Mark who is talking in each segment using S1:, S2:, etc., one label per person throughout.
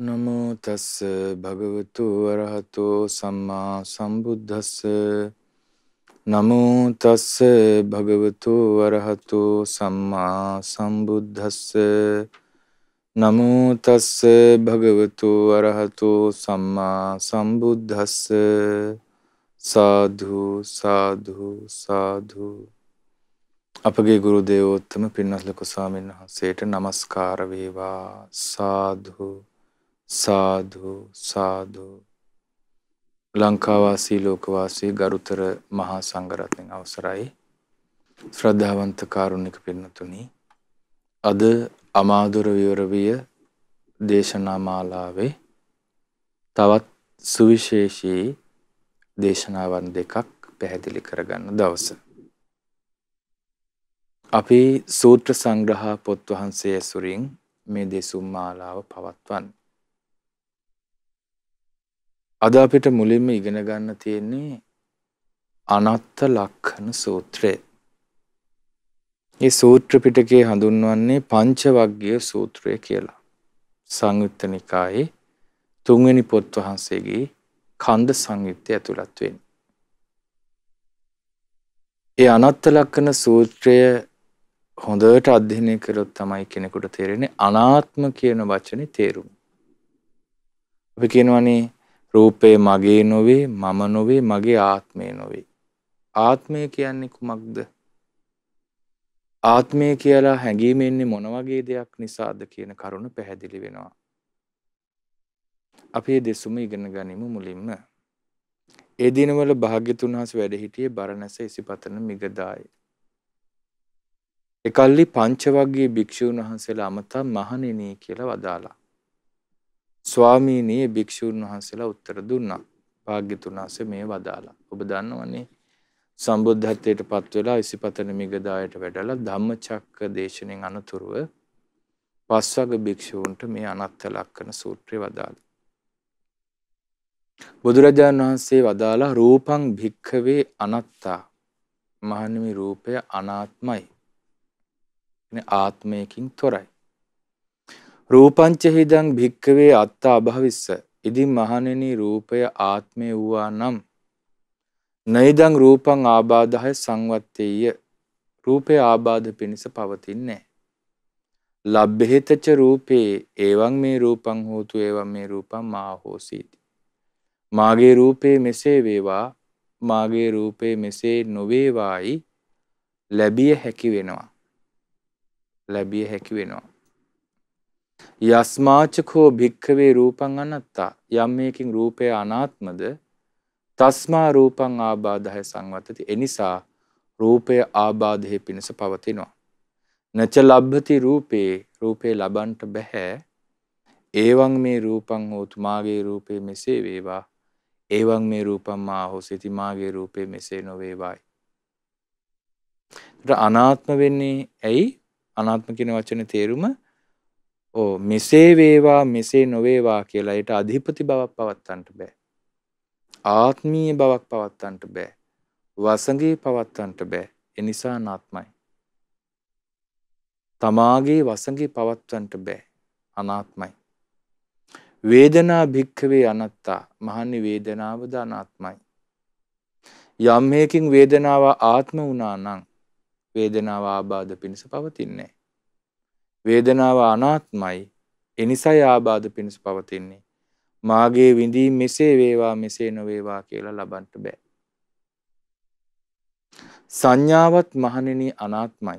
S1: නමෝ තස් භගවතු වරහතෝ සම්මා සම්බුද්දස්ස නමෝ තස් භගවතු වරහතෝ සම්මා සම්බුද්දස්ස නමෝ තස් භගවතු වරහතෝ සම්මා සම්බුද්දස්ස සාධු සාධු සාධු අපගේ ගුරු දේවෝත්තම පින්නස්ලක ස්වාමීන් වහන්සේට নমස්කාර වේවා සාධු සාදු සාදු ලංකාවාසී ලෝකවාසී ගරුතර මහා සංඝරත්නයන් අවසරයි ශ්‍රද්ධාවන්ත කාරුණික පිරිනතුනි අද අමාදුර විවරවිය දේශනා මාලාවේ තවත් සුවිශේෂී දේශනාවන් දෙකක් පැහැදිලි කරගන්න දවස. අපි සූත්‍ර සංග්‍රහ පොත් වහන්සේ ඇසුරින් මේ දෙසුම් මාලාව පවත්වන්නේ අද අපිට මුලින්ම ඉගෙන ගන්න තියෙන්නේ අනත්ත ලක්ෂණ සූත්‍රය. මේ සූත්‍ර පිටකේ හඳුන්වන්නේ පංචවග්ගීය සූත්‍රය කියලා. සංයුත්ත නිකායේ තුන්වෙනි පොත් වහන්සේගේ කන්ද සංයුත්තේ ඇතුළත් වෙන්නේ. ඒ අනත්ත ලක්ෂණ සූත්‍රය හොඳට අධ්‍යයනය කරොත් තමයි කෙනෙකුට තේරෙන්නේ අනාත්ම කියන වචනේ තේරුම. අපි කියනවනේ රූපය මගේ නොවේ මම නොවේ මගේ ආත්මය නොවේ. ආත්මය කියන්නේ කුමක්ද? ආත්මය කියලා හැඟීම එන්නේ මොන වගේ දෙයක් නිසාද කියන කරුණ පැහැදිලි වෙනවා. අපි දෙසුම ඉගෙන ගනිමු මුලින්ම. ඒ දිනවල භාග්‍යතුන් වහන්සේ වැඩ සිටියේ බරණැස ඉසිපතන මිගදායේ. එකල්ලි පංච වර්ගයේ භික්ෂූන් වහන්සේලා අමතා මහණෙනි කියලා වදාලා. ස්වාමීනී භික්ෂූන් වහන්සේලා උත්තර දුන්නා. භාග්‍යතුන් වහන්සේ මේ වදාලා. ඔබ දන්නවනේ සම්බුද්ධත්වයට පත් වෙලා ඉසිපතන මිගදායට වැඩලා ධම්මචක්ක දේශනෙන් අනතුරුව පස්වග භික්ෂූන්ට මේ අනත්ත ලක්කන සූත්‍රය වදාළා. බුදුරජාණන් වහන්සේ වදාලා රූපං භික්ඛවේ අනත්තා මහණෙනි රූපය අනාත්මයි. ආත්මයකින් තොරයි. රූපංච හිදං භික්කවේ අත්තා අභවිස්ස. ඉදින් මහණෙනි රූපය ආත්මය වූවා නම් නයිදං රූපං ආබාධය සංවත්තේය. රූපය ආබාධ පිණිස පවතින්නේ. ලබ්බෙහෙතච රූපේ ඒවං මේ රූපං හෝතු ඒවං මේ රූපං මා හෝසීති. මාගේ රූපේ මෙසේ වේවා මාගේ රූපේ මෙසේ නොවේවායි ලැබිය හැකි වෙනවා. ලැබිය හැකි වෙනවා. යස්මාචකෝ භික්ඛවේ රූපං අනත්තා යම් මේකින් රූපය අනාත්මද තස්මා රූපං ආබාධය සංවත්තති එනිසා රූපය ආබාධය පිණිස පවතිනවා නච ලබ්භති රූපේ රූපේ ලබන්ට බැහැ ඒවන් මේ රූපං හෝතු මාගේ රූපේ මෙසේ වේවා ඒවන් මේ රූපම් මා හොසිති මාගේ රූපේ මෙසේ නොවේවායි අනාත්ම වෙන්නේ ඇයි අනාත්ම කියන වචන තේරුම ඕ මෙසේ වේවා මෙසේ නොවේවා කියලා යට අධිපති බවක් පවත්තන්ට බෑ. ආත්මීය බවක් පවත්තන්ට බෑ. වසගේ පවත්තන්ට බෑ. එනිසා නාත්මයි. තමාගේ වසගේ පවත්වන්ට බෑ. අනාත්මයි. වේදනා භික්කවේ අනත්තා මහනි වේදනාවද අනාත්මයි. යම්හයකින් වේදනාව ආත්ම වුණා නම් වේදනාව ආබාධ පිණිස පවතින්නේ. වේදනාව අනාත්මයි. එනිසයි ආබාධ පිණිස පවතින්නේ. මාගේ විඳීම් මෙසේ වේවා මෙසේ නොවේවා කියලා ලබන්ට බෑ. සංඥාවත් මහණෙනි අනාත්මයි.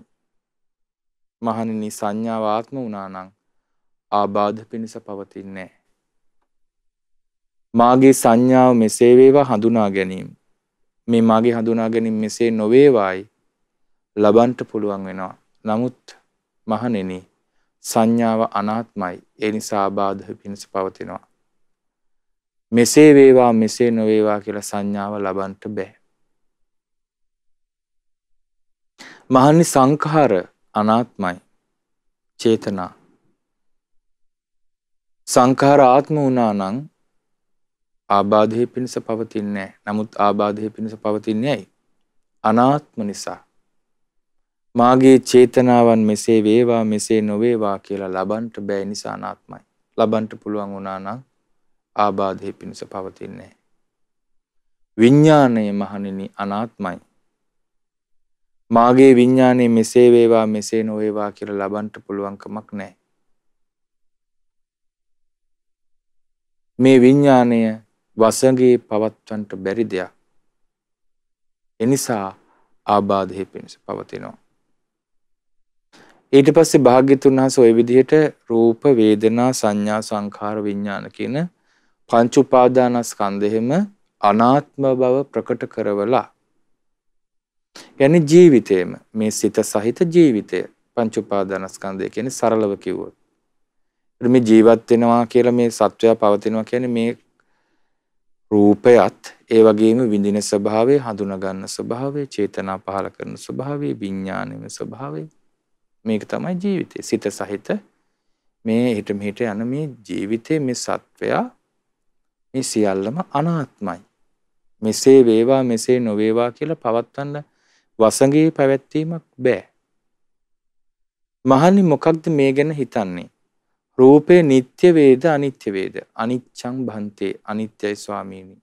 S1: මහණෙනි සංඥාව ආත්ම වුණා නම් ආබාධ පිණිස පවතින්නේ නැහැ. මාගේ සංඥාව මෙසේ වේවා හඳුනා ගැනීම මේ මාගේ හඳුනා ගැනීම මෙසේ නොවේවායි ලබන්ට පුළුවන් වෙනවා. නමුත් මහණෙනි සංඥාව අනාත්මයි. ඒ නිසා ආබාධ පිණිස පවතිනවා. මෙසේ වේවා මෙසේ නොවේවා කියලා සංඥාව ලබන්ට බෑ. මහනි සංඛාර අනාත්මයි. චේතනා සංඛාර ආත්ම වුණා නම් ආබාධය පිණිස පවතින්නේ නැහැ. නමුත් ආබාධය පිණිස පවතින්නේ ඇයි? අනාත්ම නිසා. මාගේ චේතනාවන් මෙසේ වේවා මෙසේ නොවේවා කියලා ලබන්ට බෑ නිසා අනාත්මයි. ලබන්ට පුළුවන් වුණා නම් ආබාධයේ පිණිස පවතින්නේ නැහැ. විඥාණය මහණෙනි අනාත්මයි. මාගේ විඥාණය මෙසේ වේවා මෙසේ නොවේවා කියලා ලබන්ට පුළුවන් කමක් නැහැ. මේ විඤ්ඥානය වසගේ පවත්වන්ට බැරි දෙයක්. එනිසා ආබාධය පිණිස පවතිනවා. ඊට පස්සේ භාග්‍යතුන් වහන්සේ ওই විදිහට රූප වේදනා සංඥා සංඛාර විඥාන කියන පංච උපාදානස්කන්ධෙම අනාත්ම බව ප්‍රකට කරවලා يعني ජීවිතේම මේ සිත සහිත ජීවිතය පංච උපාදානස්කන්ධය කියන්නේ සරලව කිව්වොත් මේ ජීවත් වෙනවා කියලා මේ සත්වයා පවතිනවා කියන්නේ මේ රූපයත් ඒ වගේම විඳින ස්වභාවය හඳුනා ගන්න ස්වභාවය චේතනා පහල කරන ස්වභාවය විඥානෙම ස්වභාවය මේක තමයි ජීවිතේ. සිත සහිත මේ හිට මෙහිට යන මේ ජීවිතේ මේ සත්වයා මේ සියල්ලම අනාත්මයි. මෙසේ වේවා මෙසේ නොවේවා කියලා පවත්වන්න වසඟේ පැවැත්වීමක් බෑ. මහනි මොකක්ද මේ ගැන හිතන්නේ? රූපේ නিত্য වේද අනිත්‍ය වේද? අනිච්ඡං භන්තේ අනිත්‍යයි ස්වාමීනි.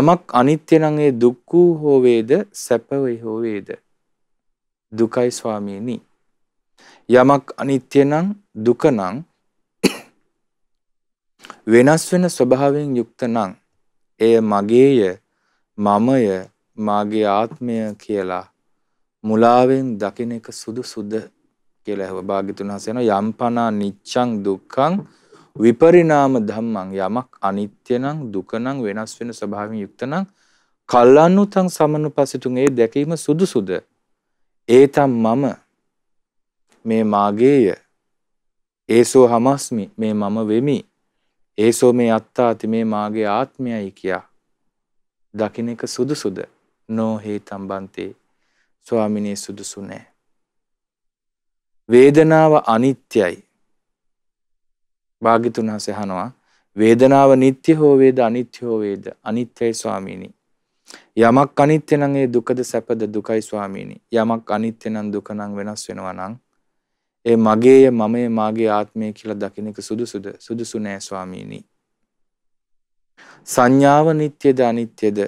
S1: යමක් අනිත්‍ය නම් ඒ දුක්ඛ හෝ වේද සැප වේ හෝ වේද? දුකයි ස්වාමීනි. යමක් අනිත්‍ය නම් දුක නම් වෙනස් වෙන ස්වභාවයෙන් යුක්ත නම් එය මගේය මමය මාගේ ආත්මය කියලා මුලාවෙන් දකින එක සුදුසුද කියලා හව භාග්‍යතුන් හස යන යම්පනා නිච්ඡං දුක්ඛං විපරිණාම ධම්මං යමක් අනිත්‍ය නම් දුක නම් වෙනස් වෙන ස්වභාවයෙන් යුක්ත නම් කල්ලානුතං සමනුපසිතුන් ඒ දැකීම සුදුසුද ඒතම් මම මේ මාගේය. ඒසෝ හමස්මි මේ මම වෙමි. ඒසෝ මේ අත්තාති මේ මාගේ ආත්මයයි කියා. දකින එක සුදුසුද නෝහේ තම්බන්තේ ස්වාමිනේ සුදුසු නෑ. වේදනාව අනිත්‍යයි. භාගිතුන් හස හනවා වේදනාව නිත්‍ය හෝ වේද අනිත්‍ය හෝ වේද අනිත්‍යයි ස්වාමීනි. යමක් අනිත්‍ය නම් ඒ දුකද සැපද දුකයි ස්වාමීනි. යමක් අනිත්‍ය නම් දුක නම් වෙනස් වෙනවා නම් ඒ මගේය මමය මාගේ ආත්මය කියලා දකින එක සුදුසුද සුදුසු නෑ ස්වාමීනි. සංඥාව නිත්‍යද අනිත්‍යද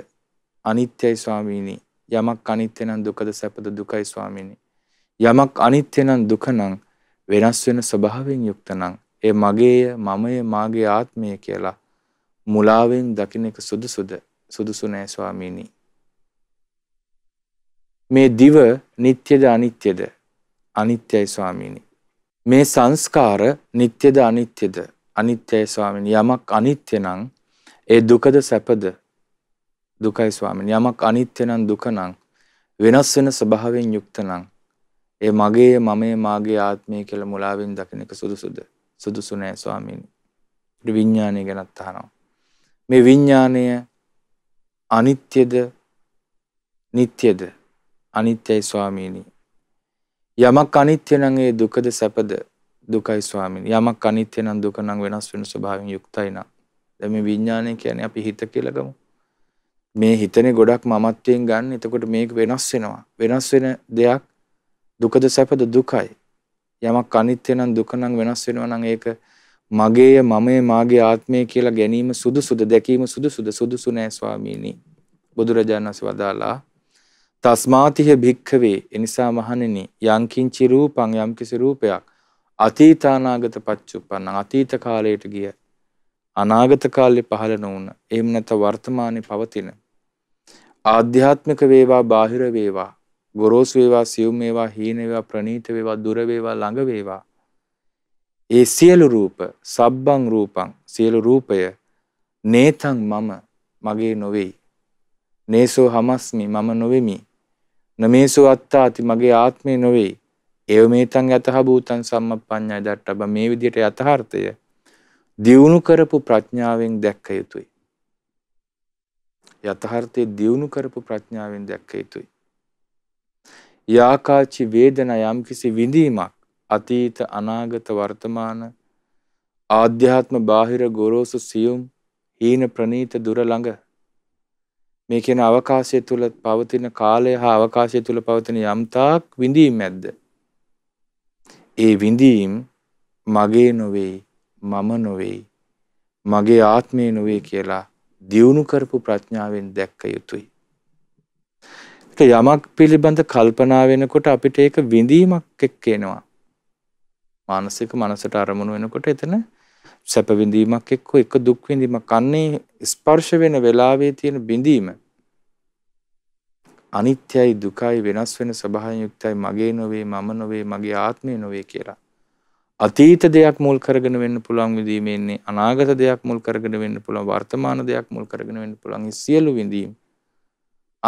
S1: අනිත්‍යයි ස්වාමීනි. යමක් අනිත්‍ය නම් දුකද සැපද දුකයි ස්වාමීනි. යමක් අනිත්‍ය නම් දුක නම් වෙනස් වෙන ස්වභාවයෙන් යුක්ත නම් ඒ මගේය මමය මාගේ ආත්මය කියලා මුලාවෙන් දකින එක සුදුසුද සුදුසු නෑ ස්වාමීනි. මේ දිව නිත්‍යද අනිත්‍යද අනිත්‍යයි ස්වාමීනි. මේ සංස්කාර නිට්ටයද අනිත්‍යද? අනිත්‍යයි ස්වාමීනි. යමක් අනිත්‍ය නම් ඒ දුකද සැපද? දුකයි ස්වාමීනි. යමක් අනිත්‍ය නම් දුක නම් වෙනස් වෙන ස්වභාවයෙන් යුක්ත නම් ඒ මගේ මමේ මාගේ ආත්මය කියලා මුලාවෙන් දකින එක සුදුසුද? සුදුසු නෑ ස්වාමීනි. විඥානය ගැනත් අහනවා. මේ විඥානය අනිත්‍යද? නිට්ටයද? අනිත්‍යයි ස්වාමීනි. යමක් අනිත්‍ය නම් ඒ දුකද සැපද දුකයි ස්වාමීනි. යමක් අනිත්‍ය නම් දුක නම් වෙනස් වෙන ස්වභාවයෙන් යුක්තයි නා. දැන් මේ විඥානය කියන්නේ අපි හිත කියලා ගමු. මේ හිතනේ ගොඩක් මමත්වයෙන් ගන්න. එතකොට මේක වෙනස් වෙනවා. වෙනස් වෙන දෙයක් දුකද සැපද දුකයි. යමක් අනිත්‍ය නම් දුක නම් වෙනස් වෙනවා නම් ඒක මගේය මමයේ මාගේ ආත්මය කියලා ගැනීම සුදුසුද දැකීම සුදුසුද සුදුසු නෑ ස්වාමීනි. බුදුරජාණන් වහන්සේ වදාලා තස්මාතිහ භික්ඛවේ එනිසා මහණෙනි යංකින්චි රූපං යම්කිසි රූපයක් අතීතානාගත පච්චුප්පන්න අතීත කාලයට ගිය අනාගත කාලේ පහළ නොවුන එහෙම නැත වර්තමානයේ පවතින ආධ්‍යාත්මික වේවා බාහිර වේවා ගොරෝසු වේවා සියුම් වේවා හීන වේවා ප්‍රණීත වේවා දුර වේවා ළඟ වේවා ඒ සියලු රූප සබ්බං රූපං සියලු රූපය නේතං මම මගේ නොවේයි නේසෝ හමස්මි මම නොවෙමි නමේසු අත්තාති මගේ ආත්මය නොවේ. ඒව මේතන් යතහ භූතන් සම්මප්පඤ්ඤය දට්ටබ මේ විදිහට යථාර්ථය දියුණු කරපු ප්‍රඥාවෙන් දැක්ක යුතුයි. යථාර්ථය දියුණු කරපු ප්‍රඥාවෙන් දැක්ක යුතුයි. යාකාචි වේදන යම්කිසි විඳීමක් අතීත අනාගත වර්තමාන ආධ්‍යාත්ම බාහිර ගොරෝසු සියුම් හීන ප්‍රනීත දුර ළඟ මේ කියන අවකාශය තුල පවතින කාලය හා අවකාශය තුල පවතින යම්තාක් විඳීම් ඇද්ද? ඒ විඳීම් මගේ නොවේ, මම නොවේ, මගේ ආත්මය නොවේ කියලා දියුණු කරපු ප්‍රඥාවෙන් දැක්ක යුතුයි. ඒක යමක් පිළිබඳ කල්පනා වෙනකොට අපිට ඒක විඳීමක් එක්ක එනවා. මානසික මනසට අරමුණු වෙනකොට එතන සැප විඳීමක් එක්ක එක දුක් විඳීමක් අන්නේ ස්පර්ශ වෙන වෙලාවේ තියෙන බිඳීම අනිත්‍යයි දුකයි වෙනස් වෙන ස්වභාවයෙන් යුක්තයි මගේ නොවේ මම නොවේ මගේ ආත්මය නොවේ කියලා. අතීත දෙයක් මුල් කරගෙන වෙන්න පුළුවන් විඳීම එන්නේ අනාගත දෙයක් මුල් කරගෙන වෙන්න පුළුවන් වර්තමාන දෙයක් මුල් කරගෙන වෙන්න පුළුවන් සියලු විඳීම්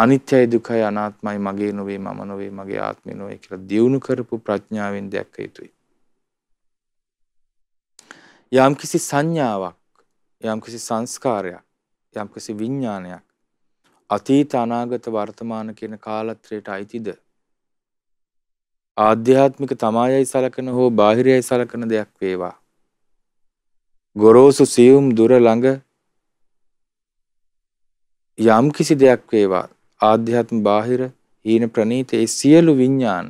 S1: අනිත්‍යයි දුකයි අනාත්මයි මගේ නොවේ මම නොවේ මගේ ආත්මය නොවේ කියලා දියුණු කරපු ප්‍රඥාවෙන් දැක්ක යුතුයි. යම්කිසි සංඥාවක් යම්කිසි සංස්කාරයක් යම්කිසි විඤ්ඥානයක් අතීත අනාගත වර්තමාන කියන කාලත්‍රයට අයිතිද. ආධ්‍යාත්මික තමායයි සලකන හෝ බාහිරයයි සලකන දෙයක් වේවා. ගොරෝසු සියුම් දුර ළඟ යම් කිසි දෙයක් වේවා ආධ්‍යාත්ම බාහිර හීන ප්‍රනීත ඒ සියලු විඤ්ඥාන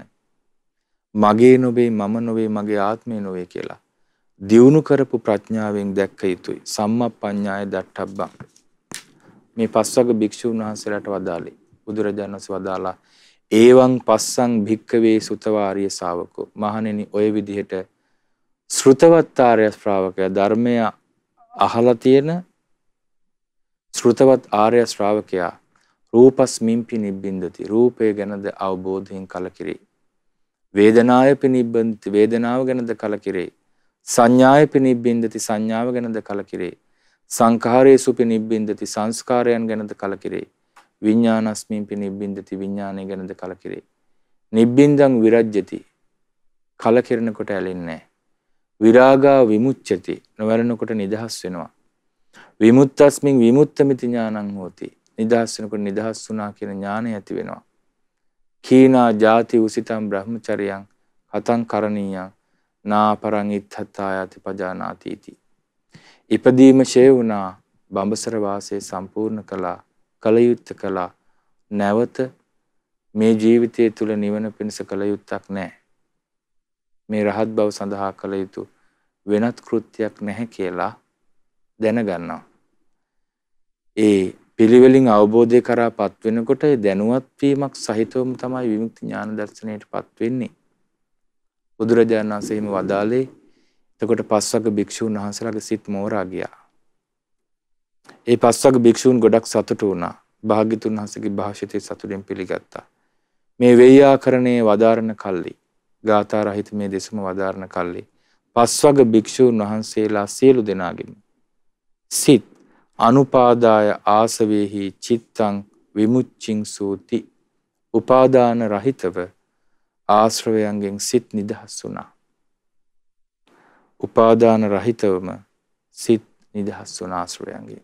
S1: මගේ නොබේ මම නොවේ මගේ ආත්මය නොවේ කියලා දියුණු කරපු ප්‍රඥාවෙන් දැක්ක යුතුයි. සම්මප්පඤ්ඤාය දට්ඨබ්බං. මේ පස්වග භික්ෂුන් වහන්සේලාට වදාළේ. බුදුරජාණන් වහන්සේ වදාලා ඒවං පස්සං භික්කවේ සුතවාරිය ශාවකෝ. මහණෙනි ඔය විදිහට ශ්‍රුතවත්තාරය ශ්‍රාවකයා ධර්මය අහලා තියෙන ශ්‍රුතවත් ආර්ය ශ්‍රාවකයා රූපස්මින්පි නිබ්බින්දති රූපය ගැනද අවබෝධයෙන් කලකිරේ වේදනායපි නිබ්බන්ති වේදනාව ගැනද කලකිරේ සංඥාය පිනිබ්බින්දති සංඥාව ගැනද කලකිරේ. සංඛාරයේසු පිනිබ්බින්දති සංස්කාරයන් ගැනද කලකිරේ. විඤ්ඤාණස්මින් පිනිබ්බින්දති විඤ්ඤාණය ගැනද කලකිරේ. නිබ්බින්දං විරජ්‍යති. කලකිරෙනකොට ඇලෙන්නේ විරාගා විමුච්ඡති. නොවැළෙනකොට නිදහස් වෙනවා. විමුක්තස්මින් විමුක්තമിതി ඥානං හෝති. නිදහස් වෙනකොට නිදහස් වුණා කියන ඥානය ඇති වෙනවා. කීනා ජාති උසිතම් බ්‍රහ්මචරියං හතං කරණීයං නාපරංිත්තතායති පජානාති इति. ඉපදීම ෂේ වුණා බඹසර වාසය සම්පූර්ණ කළා කලයුත්ත කළා නැවත මේ ජීවිතය තුළ නිවන පිණිස කලයුත්තක් නැහැ. මේ රහත් බව සඳහා කළ යුතු වෙනත් කෘත්‍යයක් නැහැ කියලා දැනගන්නවා. ඒ පිළිවෙලින් අවබෝධය කරා පත්වෙනකොට ඒ දැනුවත් වීමක් සහිතවම තමයි විමුක්ති ඥාන දර්ශනයට පත්වෙන්නේ. බුදුරජාණන් වහන්සේම වදාලේ එතකොට පස්වග භික්ෂූන් වහන්සේලාගේ සිත් මෝරා ගියා. ඒ පස්වග භික්ෂූන් ගොඩක් සතුටු වුණා. භාග්‍යතුන් වහන්සේගේ භාෂිතය සතුටින් පිළිගත්තා. මේ වෙය්‍යාකරණයේ වදාරණ කල්ලි ගාථා රහිත මේ දෙසම වදාරණ කල්ලි පස්වග භික්ෂූන් වහන්සේලා සියලු දෙනාගෙම සිත් අනුපාදාය ආසවේහි චිත්තං විමුච්චින් සූති උපාදාන රහිතව ආශ්‍රවයන්ගෙන් සිත් නිදහස් වුණා. උපාදාන රහිතවම සිත් නිදහස් වුණ ආශ්‍රවයන්ගෙන්.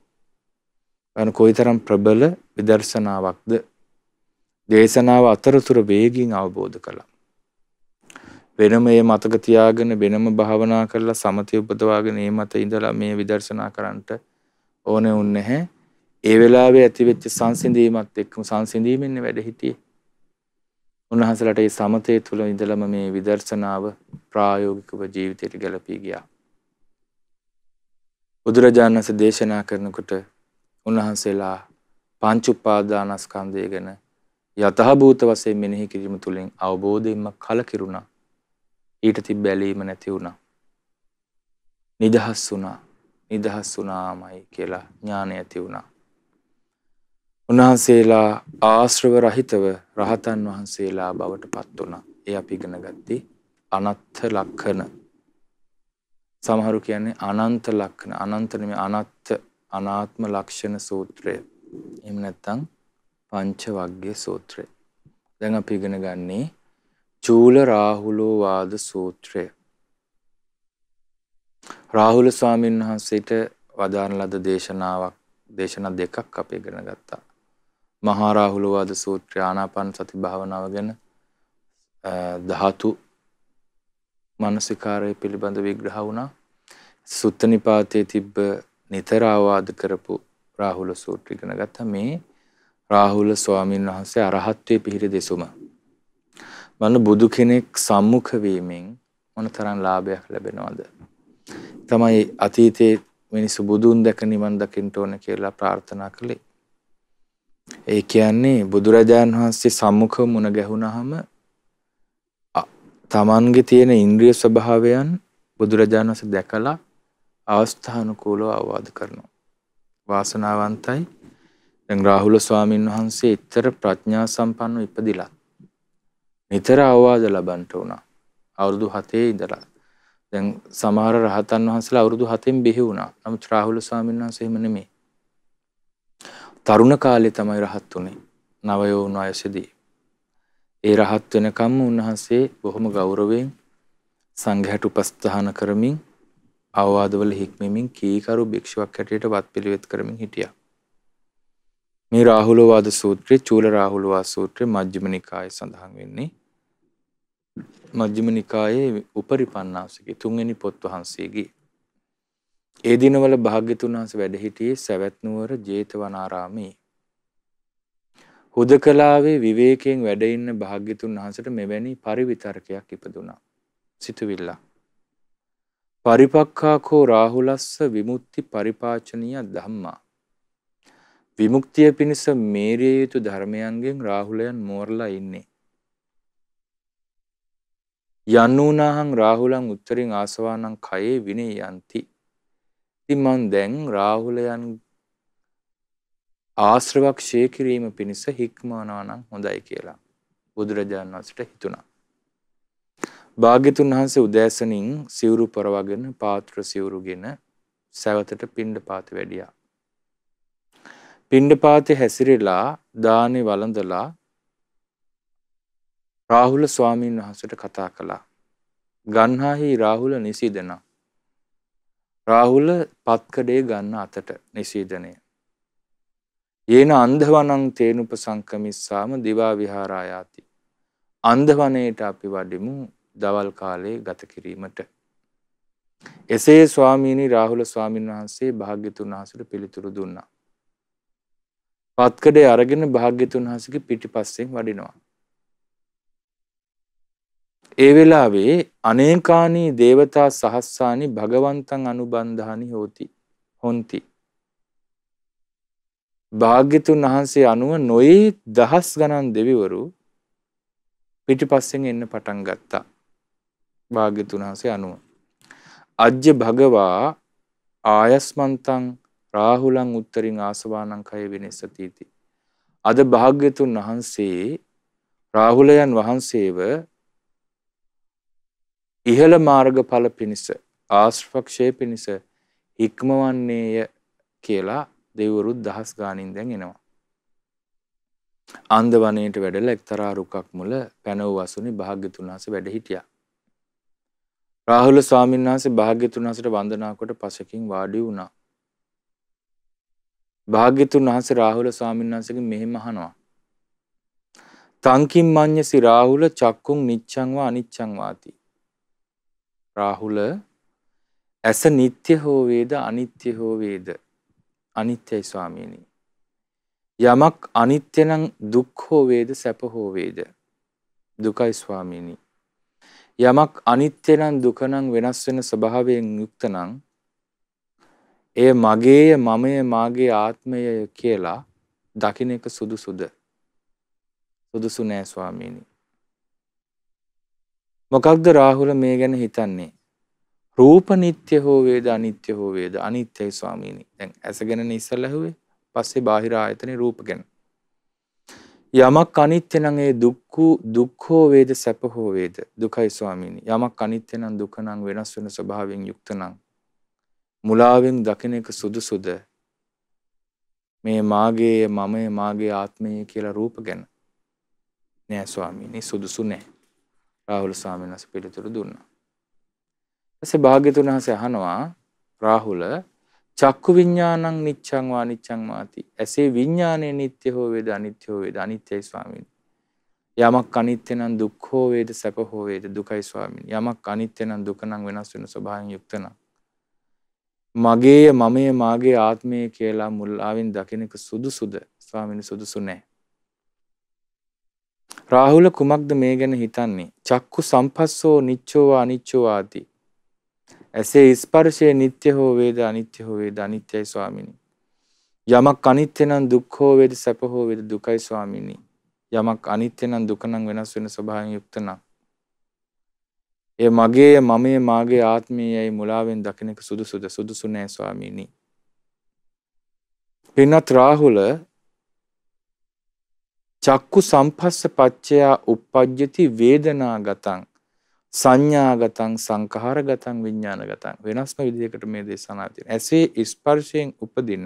S1: අනු කොයිතරම් ප්‍රබල විදර්ශනාවක්ද දේශනාව අතරතුර වේගින් අවබෝධ කළා. වෙනම මේ මතක තියාගෙන වෙනම භාවනා කරලා සමතය උපදවාගෙන මේ මත ඉඳලා මේ විදර්ශනා කරන්නට ඕනේ උන්නේ නැහැ. ඒ වෙලාවේ ඇතිවෙච්ච සංසිඳීමත් එක්කම සංසිඳීමෙන්නේ වැඩ හිටියේ. උන්වහන්සේලාට මේ සමතේ තුල ඉඳලම මේ විදර්ශනාව ප්‍රායෝගිකව ජීවිතයට ගැලපී ගියා. බුදුරජාණන් වහන්සේ දේශනා කරනකොට උන්වහන්සේලා පංච උපාදානස්කන්ධය ගැන යතහ භූත වශයෙන් මෙනෙහි කිරීම තුළින් අවබෝධයෙන්ම කලකිරුණා. ඊට තිබ බැලීම නැති වුණා. නිදහස් වුණා. නිදහස් වුණාමයි කියලා ඥානය ඇති වුණා. උන්වහන්සේලා ආශ්‍රව රහිතව රහතන් වහන්සේලා බවට පත් වුණා. ඒ අපි ඉගෙන ගත්තී අනත්ත ලක්ෂණ. සමහරු කියන්නේ අනන්ත ලක්ෂණ. අනන්ත නෙමෙයි අනත්ත අනාත්ම ලක්ෂණ සූත්‍රය. එහෙම නැත්නම් පංච වග්ගයේ සූත්‍රය. දැන් අපි ඉගෙන ගන්නේ චූල රාහුලෝ වාද සූත්‍රය. රාහුල ස්වාමීන් වහන්සේට වදාන ලද දේශනාවක් දේශනා දෙකක් අපි ඉගෙන ගත්තා. මහාරාහුල වාද සූත්‍රය ආනාපාන සති භාවනාව ගැන ධාතු මානසිකාරය පිළිබඳ විග්‍රහ වුණා. සුත්ත නිපාතයේ තිබ්බ නිතර ආවාද කරපු රාහුල සූත්‍රය ඉගෙන ගත්තා. මේ රාහුල ස්වාමීන් වහන්සේ අරහත්ත්වයේ පිහිටි දෙසුම. මන බුදු කෙනෙක් සම්මුඛ වීමෙන් මොනතරම් ලාභයක් ලැබෙනවද? තමයි අතීතයේ මිනිස්සු බුදුන් දැක නිවන් දකින්න ඕන කියලා ප්‍රාර්ථනා කළේ. ඒ කියන්නේ බුදුරජාන් වහන්සේ සම්මුඛව මුණ ගැහුණාම තමන්ගේ තියෙන ඉන්ද්‍රිය ස්වභාවයන් බුදුරජාණන් වහන්සේ දැකලා අවස්ථානුකූලව අවවාද කරනවා. වාසනාවන්තයි දැන් රාහුල ස්වාමීන් වහන්සේ ඊතර ප්‍රඥා සම්පන්නව ඉපදිලා. නිතර අවවාද ලබන්ට වුණා. අවුරුදු 7 ඉඳලා. දැන් සමහර රහතන් වහන්සේලා අවුරුදු 7න් බිහි වුණා. නමුත් රාහුල ස්වාමීන් වහන්සේ එහෙම නෙමෙයි. තරුණ කාලේ තමයි රහත් උනේ නවයෝවුණු අයසේදී. ඒ රහත් වෙනකම්ම උන්වහන්සේ බොහොම ගෞරවයෙන් සංඝයාට උපස්ථාන කරමින් අවවාදවල හික්මෙමින් කීකරු භික්ෂුවක් හැටියට වත් පිළිවෙත් කරමින් හිටියා. මේ රාහුලවාද සූත්‍රයේ චූල රාහුලවාද සූත්‍රයේ මජ්ක්‍ධිම නිකායේ සඳහන් වෙන්නේ මජ්ක්‍ධිම නිකායේ උපරිපන්නාසිකේ තුන්වෙනි පොත් වහන්සේගේ ඒ දිනවල භාග්‍යතුන් වහන්සේ වැඩ සිටියේ සවැත් නුවර ජේතවනාරාමේ. හුදකලාවේ විවේකයෙන් වැඩ ඉන්න භාග්‍යතුන් වහන්සේට මෙවැනි පරිවිතරකයක් ඉපදුනා. සිතුවිල්ල. පරිපක්ඛාකෝ රාහුලස්ස විමුක්ති පරිපාචනීය ධම්මා. විමුක්තිය පිණිස මේරිය යුතු ධර්මයන්ගෙන් රාහුලයන් මෝරලා ඉන්නේ. යන්නුනාහං රාහුලං උත්තරින් ආසවානං කයේ විනේ යන්ති. ඉතින් මං දැන් රාහුලයන් ආශ්‍රවක් ෂේ කිරීම පිණිස හික්මනවා නම් හොඳයි කියලා බුදුරජාණන් වහන්සේට හිතුණා. භාග්‍යතුන් වහන්සේ උදෑසනින් සිවුරු පරවගෙන පාත්‍ර සිවුරුගෙන සවතට පිණ්ඩපාත වැඩියා. පිණ්ඩපාතේ හැසිරෙලා දානේ වළඳලා රාහුල ස්වාමීන් වහන්සේට කතා කළා. ගන්හාහි රාහුල නිසිදනා රාහුල පත්කඩේ ගන්න අතට නිසීදනය. ඒන අන්දවනං තේනුප සංකමිස්සාම දිවා විහාරායාති. අන්දවනයට අපි වඩිමු දවල් කාලේ ගත කිරීමට. එසේ ස්වාමීණි රාහුල ස්වාමීන් වහන්සේ භාග්‍යතුන් වහසට පිළිතුරු දුන්නා. පත්කඩේ අරගෙන භාග්‍යතුන් වහසගේ පිටි පස්සෙන් වඩිනවා. ඒ වෙලාවේ අනේකානී දේවතා සහස්සානි භගවන්තං අනුබන්ධානි හෝති හොಂತಿ භාග්‍යතුන් වහන්සේ අනුව නොයේ දහස් ගණන් දෙවිවරු පිටිපස්සෙන් එන්න පටන් ගත්තා. භාග්‍යතුන් වහන්සේ අනුව. අජ්‍ය භගවා ආයස්මන්තං රාහුලං උත්තරින් ආසවානං කය විනෙස්සතිති. අද භාග්‍යතුන් වහන්සේ රාහුලයන් වහන්සේව ඉහළ මාර්ගඵල පිණිස ආශ්‍රවක්ෂය පිණිස හික්මවන්නේය කියලා දෙවරුත් දහස් ගානින් දැන් එනවා. අන්දවනයට වැඩල එක්තරා රුකක් මුල පැනව වසුනි භාග්‍යතුන් වහන්සේ වැඩ හිටියා. රාහුල ස්වාමීන් වහන්සේ භාග්‍යතුන් වහන්සේට වන්දනා කොට පසකින් වාඩි වුණා. භාග්‍යතුන් වහන්සේ රාහුල ස්වාමීන් වහන්සේගෙන් මෙහෙම අහනවා. තංකින් මඤ්ඤසි රාහුල චක්කුම් නිච්ඡං වා අනිච්ඡං වාති. රාහුල ඇස නিত্য හෝ වේද අනිත්‍ය හෝ වේද අනිත්‍යයි ස්වාමීනි යමක් අනිත්‍ය නම් දුක් හෝ වේද සැප හෝ වේද දුකයි ස්වාමීනි යමක් අනිත්‍ය නම් දුක නම් වෙනස් වෙන ස්වභාවයෙන් යුක්ත නම් එය මගේය මමය මාගේ ආත්මය කියලා දකින්න එක සුදුසුද සුදුසු නෑ ස්වාමීනි මොකක්ද රාහුල මේ ගැන හිතන්නේ රූප නිට්ටය හෝ වේද අනිත්‍ය හෝ වේද අනිත්‍යයි ස්වාමීනි දැන් ඇස ගැනනේ ඉස්සෙල්ලා හුවේ පස්සේ බාහිර ආයතනේ රූප ගැන යමක් අනිත්‍ය නම් ඒ දුක්ඛ දුක්ඛෝ වේද සැප හෝ වේද දුකයි ස්වාමීනි යමක් අනිත්‍ය නම් දුක නම් වෙනස් වෙන ස්වභාවයෙන් යුක්ත නම් මුලාවෙන් දකින එක සුදුසුද මේ මාගේ මමයේ මාගේ ආත්මය කියලා රූප ගැන නෑ ස්වාමීනි සුදුසු නෑ රාහුල ස්වාමීන් වහන්සේ පිළිතුරු දුන්නා. ඊපස්සේ භාග්‍යතුන් වහන්සේ අහනවා රාහුල චක්කු විඥානං නිච්ඡං වා නිච්ඡං වාති. ඇසේ විඥානයේ නිට්ඨය හෝ වේද අනිත්‍ය හෝ වේද අනිත්‍යයි ස්වාමීන්. යමක් අනිත්‍ය නම් දුක් හෝ වේද සැප හෝ වේද දුකයි ස්වාමීන්. යමක් අනිත්‍ය නම් දුක නම් වෙනස් වෙන ස්වභාවයෙන් යුක්ත නම්. මගේය මමය මාගේ ආත්මය කියලා මුල්ලාවෙන් දකිනක සුදුසුද ස්වාමීන් සුදුසු නැහැ. රාහුල කුමක්ද මේ ගැන හිතන්නේ? චක්කු සම්පස්සෝ නිච්චෝවා අනිච්චෝවාති. ඇසේ ස්පර්ශයේ නිට්ටය හෝ වේද අනිත්‍ය හෝ වේද අනිත්‍යයි ස්වාමිනි. යමක් අනිත්‍ය නම් දුක් හෝ වේද සැප හෝ වේද දුකයි ස්වාමිනි. යමක් අනිත්‍ය නම් දුක නම් වෙනස් වෙන ස්වභාවයෙන් යුක්ත නම්. ඒ මගේ මමයේ මාගේ ආත්මයයි මුලාවෙන් දකින එක සුදුසුද සුදුසු නෑ ස්වාමිනි. පින්වත් රාහුල චක්කු සම්පස්ස පච්චයා uppajjati වේදනාගතං සංඥාගතං සංඛාරගතං විඥානගතං වෙනස්ම විදිහකට මේ දේශනාව තියෙනවා. ඇසේ ස්පර්ශයෙන් උපදින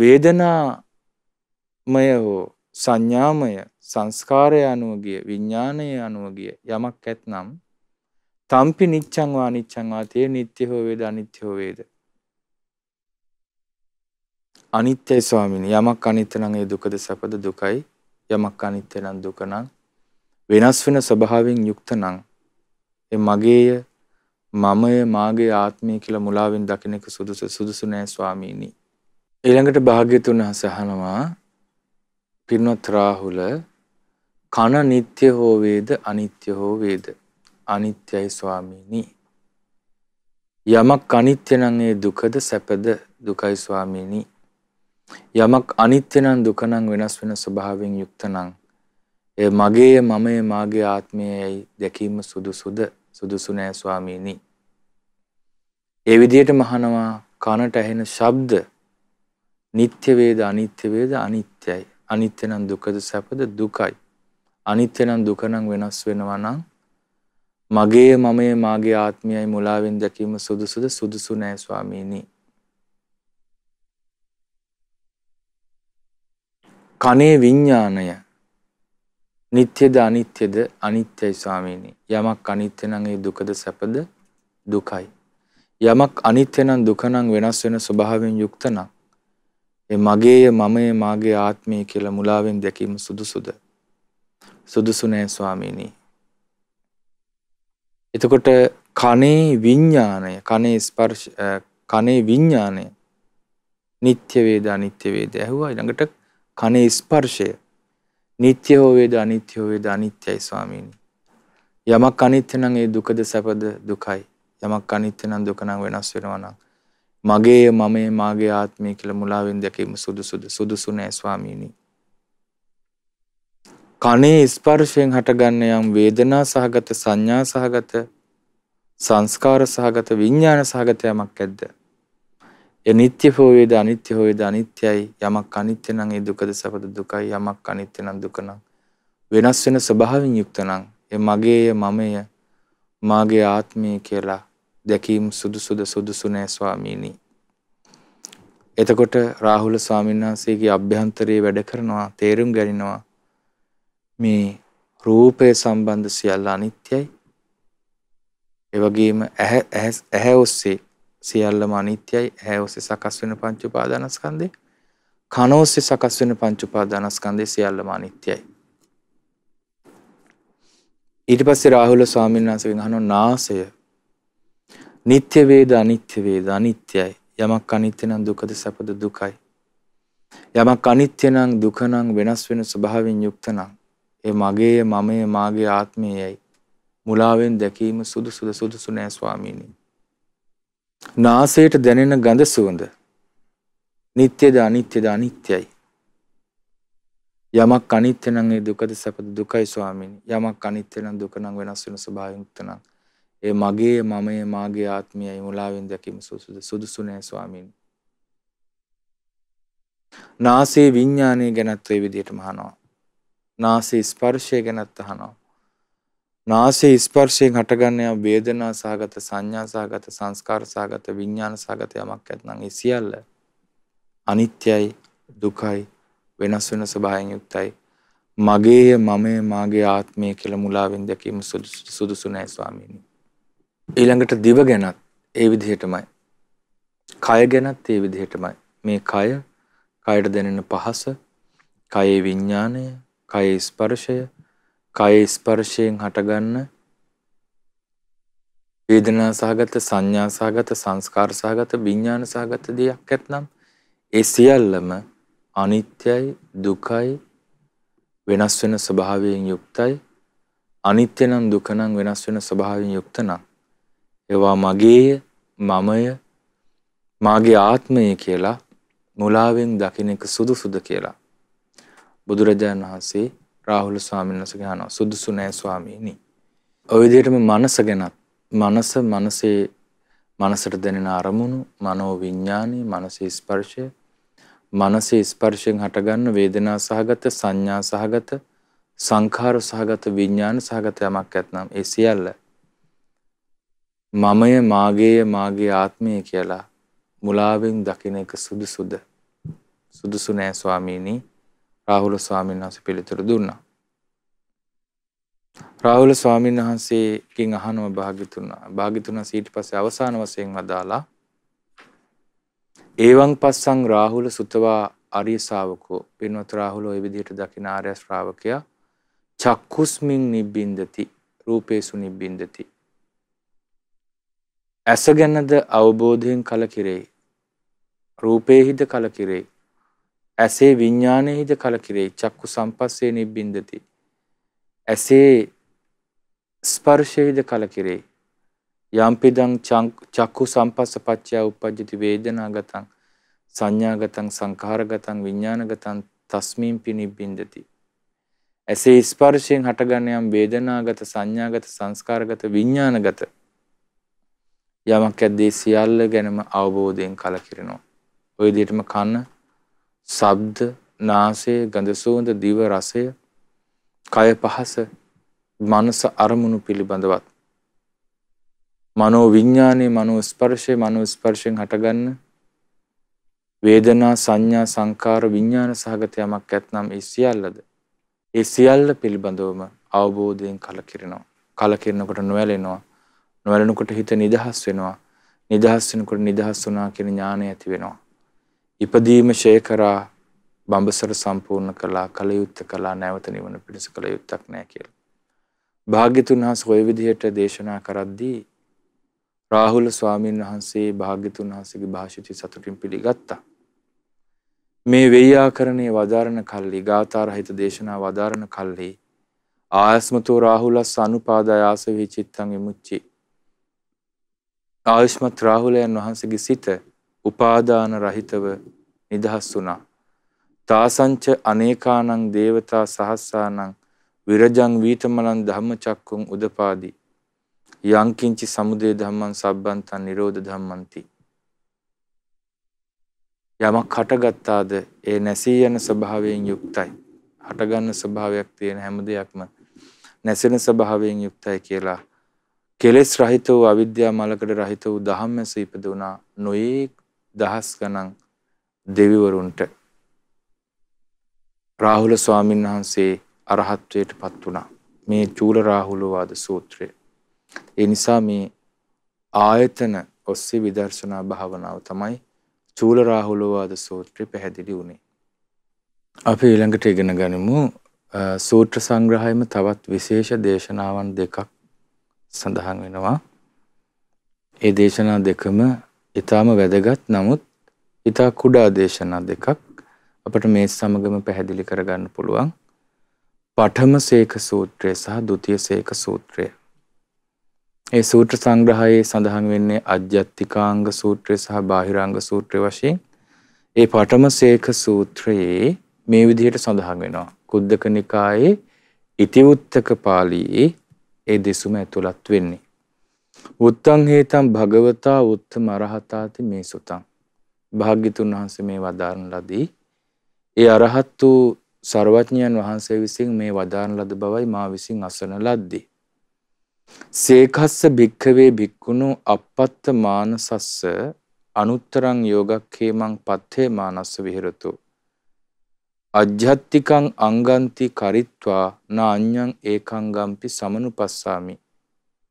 S1: වේදනාමය හෝ සංඥාමය සංස්කාරය අනුව ගිය විඥානය අනුව ගිය යමක් ඇතනම් තම්පි නිච්ඡං වා නිච්ඡං වා තේ නිට්ඨ හෝ වේද අනිත්‍ය හෝ වේද අනිත්‍යයි ස්වාමීනි. යමක් අනිත්‍ය නම් ඒ දුකද සැපද දුකයි. යමක් අනිත්‍ය නම් දුක නම් වෙනස් වෙන ස්වභාවයෙන් යුක්ත නම් ඒ මගේය මමය මාගේ ආත්මය කියලා මුලාවෙන් දකින එක සුදුසු සුදුසු නෑ ස්වාමීනි. ඊළඟට භාග්‍යතුන් හසහනවා පින්වත් රාහුල කන නিত্য හෝ වේද අනිත්‍ය හෝ වේද අනිත්‍යයි ස්වාමීනි. යමක් අනිත්‍ය නම් ඒ දුකද සැපද දුකයි ස්වාමීනි. යමක් අනිත්‍ය නම් දුක නම් වෙනස් වෙන ස්වභාවයෙන් යුක්ත නම් ඒ මගේය මමය මාගේ ආත්මයයි දැකීම සුදුසුද සුදුසු නෑ ස්වාමීනි. ඒ විදියට මහනවා කනට ඇහෙන ශබ්ද නිත්‍ය වේද අනිත්‍ය වේද අනිත්‍යයි. අනිත්‍ය නම් දුකද සැපද දුකයි. අනිත්‍ය නම් දුක නම් වෙනස් වෙනවා නම් මගේ මමයේ මාගේ ආත්මයයි මුලාවෙන් දැකීම සුදුසුද සුදුසු නෑ ස්වාමීනි. කනේ විඤ්ඥානය නිත්‍යද අනිත්‍යද අනිත්‍යයි ස්වාමීනි. යමක් අනිත්‍යනගේ දුකද සැපද දුකයි. යමක් අනිත්‍යනන් දුකනං වෙනස් වෙන ස්වභාවෙන් යුක්තනම්. එ මගේය මමය මාගේ ආත්මය කියල මුලාවෙන් දැකීම සුදුසුද. සුදුසුනෑ ස්වාමීනී. එතකොට කනේ විඤ්ඥානය කනේ ස්පර්ශ කනේ විඤ්ඥානය නිත්‍යවේද අනිත්‍යවේද ඇහුවා ඉළඟට කනේ ස්පර්ශය නිත්‍ය හෝ වේද අනිත්‍ය හෝ වේද අනිත්‍යයි ස්වාමීනි. යමක් අනිත්‍ය නම් ඒ දුකද සැපද දුකයි. යමක් අනිත්‍ය නම් දුක නම් වෙනස් වෙනවා නම් මගේ මමේ මාගේ ආත්මය කියලා මුලාවෙන් දැකීම සුදුසුද සුදුසු නෑ ස්වාමීනි. කනේ ස්පර්ශයෙන් හටගන්න යම් වේදනා සහගත සංඥා සහගත සංස්කාර සහගත විඤ්ඥාන සහගත යමක් ඇද්ද. ඒ නিত্য හෝ වේද අනිත්‍ය හෝ වේද අනිත්‍යයි යමක් අනිත්‍ය නම් ඒ දුකද සැපද දුකයි යමක් අනිත්‍ය නම් දුක නම් වෙනස් වෙන ස්වභාවයෙන් යුක්ත නම් ඒ මගේය මමය මාගේ ආත්මය කියලා දැකීම සුදුසුද සුදුසු නෑ ස්වාමීනි එතකොට රාහුල ස්වාමීන් වහන්සේගේ අභ්‍යන්තරයේ වැඩ කරනවා තේරුම් ගනිනවා මේ රූපය සම්බන්ධ සියල්ල අනිත්‍යයි ඒ වගේම ඇහැ ඇහැ ඔස්සේ සියල්ලම අනිත්‍යයි. ඇහැ ඔස්සේ සකස් වෙන පංච උපාදානස්කන්ධය. කන ඔස්සේ සකස් වෙන පංච උපාදානස්කන්ධය සියල්ලම අනිත්‍යයි. ඊට පස්සේ රාහුල ස්වාමීන් වහන්සේ අහනවා නාසය. නিত্য වේද අනිත්‍ය වේද අනිත්‍යයි. යමක් අනිත්‍ය නම් දුකද සැපද දුකයි. යමක් අනිත්‍ය නම් දුක නම් වෙනස් වෙන ස්වභාවයෙන් යුක්ත නම් ඒ මගේය මමය මාගේ ආත්මයයි මුලාවෙන් දැකීම සුදුසුද සුදුසු නෑ ස්වාමීනි නාසයට දැනෙන ගඳ සුවඳ නිත්‍යද අනිත්‍යද අනිත්‍යයි. යමක් අනිත්‍ය නම් ඒ දුකද සැපද දුකයි ස්වාමීනි. යමක් අනිත්‍ය නම් දුක නම් වෙනස් වෙන ස්වභාවයුක්ත නම් ඒ මගේ මමයේ මාගේ ආත්මයයි මුලාවෙන් දැකීම සුසුද සුදුසු නෑ ස්වාමීනි. නාසයේ විඥානය ගැනත් ওই විදිහට මහනවා. නාසයේ ස්පර්ශය ගැනත් අහනවා. නාසයේ ස්පර්ශයෙන් හටගන්න යම් වේදනා සහගත සංඥා සහගත සංස්කාර සහගත විඥාන සහගත යමක් ඇතනම් ඒ සියල්ල අනිත්‍යයි දුකයි වෙනස් වෙන ස්වභාවයෙන් යුක්තයි මගේය මමය මාගේ ආත්මය කියලා මුලාවෙන් දැකීම සුදුසු නෑ ස්වාමීනි ඊළඟට දිව ගැනත් ඒ විදිහටමයි කය ගැනත් ඒ විදිහටමයි මේ කය කයට දැනෙන පහස කයේ විඥාණය කයේ ස්පර්ශය කය ස්පර්ශයෙන් හටගන්න වේදනා සහගත සංඥා සහගත සංස්කාර සහගත විඥාන සහගත දෙයක් ඇතනම් ඒ සියල්ලම අනිත්‍යයි දුකයි වෙනස් වෙන ස්වභාවයෙන් යුක්තයි අනිත්‍ය නම් දුක නම් වෙනස් වෙන ස්වභාවයෙන් යුක්ත නම් ඒවා මගේය මමය මාගේ ආත්මය කියලා මුලාවෙන් දකින්න එක සුදුසුද කියලා බුදුරජාණන් වහන්සේ රාහුල ස්වාමීන් වහන්සේගෙන් අහනවා සුදුසු නෑ ස්වාමීනි. ඔය විදිහටම මනස ගැනත් මනස මනසේ මනසට දැනෙන අරමුණු, මනෝ විඥානය, මනසේ ස්පර්ශය, මනසේ ස්පර්ශයෙන් හටගන්න වේදනා සහගත, සංඥා සහගත, සංඛාර සහගත, විඥාන සහගත යමක් ඇතනම් ඒ සියල්ල මමය, මාගේය, මාගේ ආත්මය කියලා මුලාවෙන් දකින එක සුදුසුද? සුදුසු නෑ ස්වාමීනි. රාහුල ස්වාමීන් වහන්සේ පිළිතුරු දුන්නා. රාහුල ස්වාමීන් වහන්සේකින් අහනව භාග්‍යතුන් භාග්‍යතුන් වහන්සේ ඊට පස්සේ අවසාන වශයෙන් වදාලා ඒවං පස්සං රාහුල සුතවා අරිය ශාවකෝ පින්වත් රාහුල ওই විදිහට දකින ආර්ය ශ්‍රාවකයා චක්කුස්මින් නිබ්බින්දති රූපේසු නිබ්බින්දති ඇස ගැනද අවබෝධයෙන් කලකිරේ රූපේහිද කලකිරේ ඇසේ විඥානයේ හිද කලකිරේ චක්කු සම්පස්සේ නිබ්බින්දති. ඇසේ ස්පර්ශයේද කලකිරේ. යම්පිදං චක්කු සම්පස්ස පච්චය උපජ්ජති වේදනාගතං සංඥාගතං සංඛාරගතං විඥානගතං තස්මීන් පිනිබ්බින්දති. ඇසේ ස්පර්ශයෙන් හටගන්න යම් වේදනාගත සංඥාගත සංස්කාරගත විඥානගත යමක් ඇද්දේ සියල්ල ගැනම අවබෝධයෙන් කලකිරෙනවා. ඔය විදිහටම කන ශබ්ද, නාසය, ගඳ සුවඳ, දිව රසය, කය පහස, මනස අරමුණු පිළිබඳවත් මනෝ විඤ්ඤාණය, මනෝ ස්පර්ශය, මනෝ ස්පර්ශයෙන් හටගන්න වේදනා, සංඥා, සංකාර, විඤ්ඤාණ සහගත යමක් ඇතනම් ඒ සියල්ලද ඒ සියල්ල පිළිබඳවම අවබෝධයෙන් කලකිරෙනවා. කලකිරනකොට නොවැළෙනවා. නොවැළෙනකොට හිත නිදහස් වෙනවා. නිදහස් වෙනකොට නිදහස් වුණා කියන ඥාණය ඇති වෙනවා. ඉපදීම ෂේ කරා බඹසර සම්පූර්ණ කළා කලයුත්ත කළා නැවත නිවන පිණිස කළ යුත්තක් නැහැ කියලා. භාග්‍යතුන් වහන්සේ ওই විදිහට දේශනා කරද්දී රාහුල ස්වාමීන් වහන්සේ භාග්‍යතුන් වහන්සේගේ භාෂිතය සතුටින් පිළිගත්තා. මේ වෙය්‍යාකරණයේ වදාරණ කල්ලි ගාථාරහිත දේශනා වදාරණ කල්ලි ආයස්මතෝ රාහුලස් අනුපාදායාස විචිත්තං විමුච්චි ආයුෂ්මත් රාහුලයන් වහන්සේගේ සිත උපාදාන රහිතව නිදහස් වුණා. තාසංච අනේකානං දේවතා සහස්සානං විරජං වීතමලං ධම්මචක්කුං උදපාදි. යංකින්චි සමුදය ධම්මං සබ්බන්තං නිරෝධ ධම්මන්ති. යමක් හටගත්තාද ඒ නැසී යන ස්වභාවයෙන් යුක්තයි. හටගන්න ස්වභාවයක් තියෙන හැම දෙයක්ම නැසෙන ස්වභාවයෙන් යුක්තයි කියලා කෙලෙස් රහිත වූ අවිද්‍යා මලකට රහිත වූ දහම්මැස ඉපදුණා නොයේක් දහස් ගණන් දෙවිවරුන්ට රාහුල ස්වාමීන් වහන්සේ අරහත්වයට පත් වුණා. මේ චූල රාහුලවාද සූත්‍රය. ඒ නිසා මේ ආයතන ඔස්සේ විදර්ශනා භාවනාව තමයි චූල රාහුලවාද සූත්‍රය පැහැදිලි වුණේ. අපි ඊළඟට ඉගෙන ගනිමු සූත්‍ර සංග්‍රහයම තවත් විශේෂ දේශනාවන් දෙකක් සඳහන් වෙනවා. ඒ දේශනා දෙකම ඊටාම වැදගත් නමුත් ඊටා කුඩා දේශනා දෙකක් අපට මේ සමගම පැහැදිලි කරගන්න පුළුවන්. පඨම සේක සූත්‍රය සහ ဒ ුතිය සේක සූත්‍රය. ඒ සූත්‍ර සංග්‍රහයේ සඳහන් වෙන්නේ අජ්ජත්තිකාංග සූත්‍රය සහ බාහිරාංග සූත්‍රය වශයෙන්. ඒ පඨම සේක සූත්‍රයේ මේ විදිහට සඳහන් වෙනවා. කුද්දක නිකායේ ඉතිවුත්තක පාළියේ ඒ දෙසුම ඇතුළත් වෙන්නේ. උත්තං හේතං භගවතා උත්තම අරහතාති මේ සුතං. භාග්‍යතුන් වහන්සේ මේ වදාරන ලදී. ඒ අරහත් වූ සර්වඥයන් වහන්සේ විසින් මේ වදාන ලද බවයි මා විසින් අසන ලද්දී. සේකස්ස භික්ඛවේ භික්ඛුණු අපත්ත මානසස්ස අනුත්තරං යෝගක්ඛේමං පත්තේ මානස්ස විහෙරතු. අජ්ජත්තිකං අංගන්ති කරිත්වා නාඤ්ඤං ඒකං ගම්පි සමනුපස්සාමි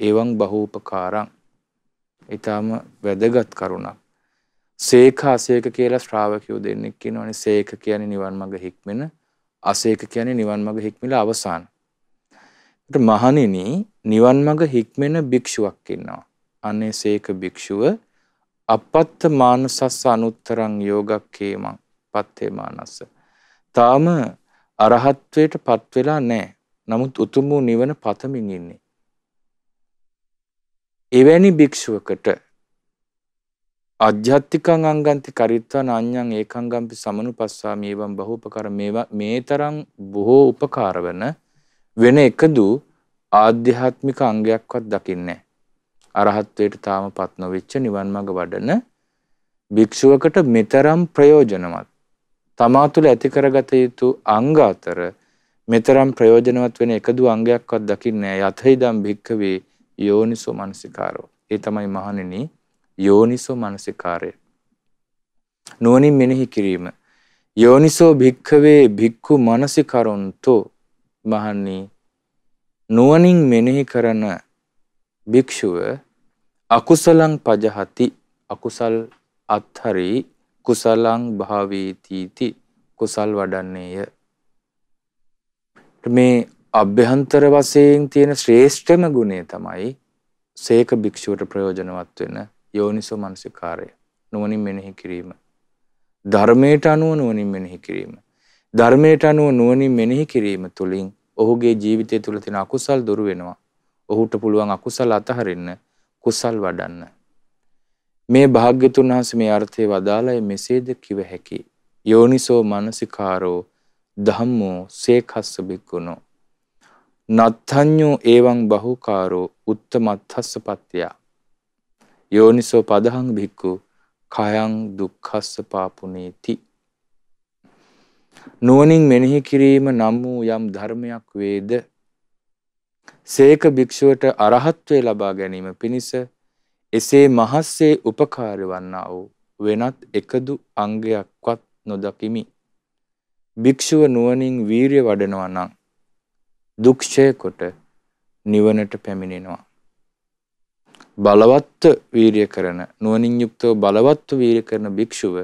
S1: එවං බහූපකාරං. ඊටාම වැදගත් කරුණක්. සේක අසේක කියලා ශ්‍රාවකයෝ දෙන්නෙක් කියනවනේ සේක කියන්නේ නිවන් මඟ හික්මෙන අසේක කියන්නේ නිවන් මඟ හික්මිලා අවසාන. ඒකට මහණෙනි නිවන් මඟ හික්මෙන භික්ෂුවක් ඉන්නවා. අනේ සේක භික්ෂුව අපත්ත මානසස්ස අනුත්තරං යෝගක්ඛේමං පත්තේ මානස්ස. තාම අරහත්වයට පත් වෙලා නැහැ. නමුත් උතුම් වූ නිවන පතමින් ඉන්නේ. එවැනි භික්ෂුවකට අධ්‍යාත්තිකං අංගන්ති කරිත්වා අඤ්ඤං ඒකංගම්පි සමනුපස්සාමි එවං බහූපකාර මේවා මේ තරම් බොහෝ උපකාර වෙන වෙන එකදු ආධ්‍යාත්මික අංගයක්වත් දකින්නේ අරහත්වයට තාමපත් නොවෙච්ච නිවන් මඟ වඩන භික්ෂුවකට මෙතරම් ප්‍රයෝජනවත් තමා තුළ ඇති කරගත යුතු අංග අතර මෙතරම් ප්‍රයෝජනවත් වෙන එකදු අංගයක්වත් දකින්නේ යතයිදම් භික්කවේ යෝනිසෝ මනසිකාරෝ. ඒ තමයි මහණෙනි යෝනිසෝ මනසිකාරය. නුවණින් මෙනෙහි කිරීම. යෝනිසෝ භික්ඛවේ භික්ඛු මනසිකරොන්තෝ මහණනි නුවණින් මෙනෙහි කරන භික්ෂුව අකුසලං පජහති අකුසල් අත්හරි කුසලං භාවේති කුසල් වඩන්නේය. මේ අභ්‍යන්තර වශයෙන් තියෙන ශ්‍රේෂ්ඨම ගුණය තමයි සේක භික්ෂුවට ප්‍රයෝජනවත් වෙන යෝනිසෝ මනසිකාරය. නුවණින් මෙනෙහි කිරීම. ධර්මයට අනුව නුවණින් මෙනෙහි කිරීම. ධර්මයට අනුව නුවණින් මෙනෙහි කිරීම තුළින් ඔහුගේ ජීවිතය තුළ තියෙන අකුසල් දුරු වෙනවා. ඔහුට පුළුවන් අකුසල් අතහරින්න කුසල් වඩන්න. මේ භාග්‍යතුන් වහන්සේ මේ අර්ථය වදාළයි මෙසේද කිව හැකි. යෝනිසෝ මනසිකාරෝ ධම්මෝ සේකස්ස බික්කුණෝ නත්ථඤ්ඤෝ එවං බහුකාරෝ උත්තමත්ථස්සපත්ත්‍ය යෝනිසෝ පදහං භික්ඛු කයං දුක්ඛස්ස පාපුනේති නුවණින් මෙනෙහි කිරීම නම් වූ යම් ධර්මයක් වේද සේක භික්ෂුවට අරහත්වේ ලබා ගැනීම පිණිස එසේ මහස්සේ උපකාර වන්නා වූ වෙනත් එකදු අංගයක්වත් නොදකිමි භික්ෂුව නුවණින් වීරිය වඩනවා නම් දුක්ෂය කොට නිවනට පැමිණෙනවා. බලවත්ව වීරිය කරන නුවණින් යුක්තව බලවත්ව වීරිය කරන භික්ෂුව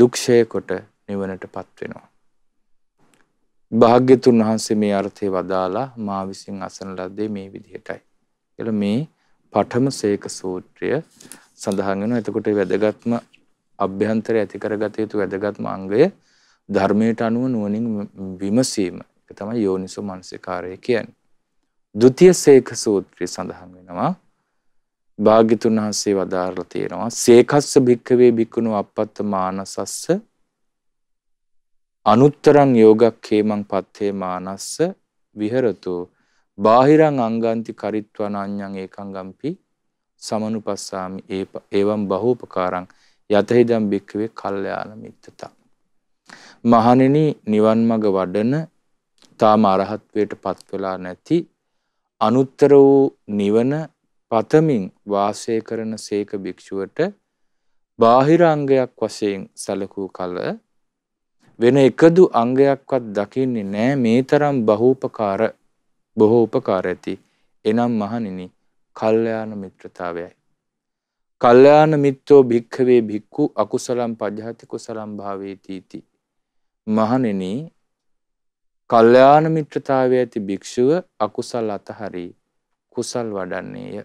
S1: දුක්ෂය කොට නිවනටපත් වෙනවා. භාග්‍යතුන් වහන්සේ මේ අර්ථය වදාලා මා විසින් අසන ලද්දේ මේ විදිහටයි. කියලා මේ පඨම සේක සූත්‍රය සඳහන් වෙනවා. එතකොට වැදගත්ම අභ්‍යන්තරය ඇති කරගත යුතු වැදගත්ම අංගය ධර්මයට අනුව නුවණින් විමසීම. ඒක තමයි යෝනිසෝ මනසිකාරය කියන්නේ. ဒုတိ ය සේක සූත්‍රය සඳහන් වෙනවා. භාග්‍යතුන් වහන්සේ වදාරලා තියෙනවා සේකස්ස භික්කවේ භික්කුණු අපත්ත මානසස්ස අනුත්තරං යෝගක්ඛේමං පත්තේ මානස්ස විහෙරතු බාහිරං අංගාන්ති කරිත්වන අඤ්ඤං ඒකංගම්පි සමනුපස්සාමි ඒවම් බහූපකාරං යතහිදම් භික්කවේ කල්යාණ මිත්තතා මහණෙනි නිවන් මඟ වඩන තාම අරහත්වයට පත් වෙලා නැති අනුත්තර වූ නිවන පතමින් වාසය කරන සේක භික්ෂුවට බාහිර අංගයක් වශයෙන් සැලකූ කල වෙන එකදු අංගයක්වත් දකින්නේ නෑ මේ තරම් බහූපකාර බොහෝ උපකාර ඇති එනම් මහණෙනි කල්යාණ මිත්‍රතාවයයි කල්යාණ මිත්‍රෝ භික්ඛවේ භික්ඛු අකුසලම් පජහති කුසලම් භාවේති ඉති මහණෙනි කල්යාණ මිත්‍රතාවය ඇති භික්ෂුව අකුසල් අතහරි කුසල් වඩන්නේය.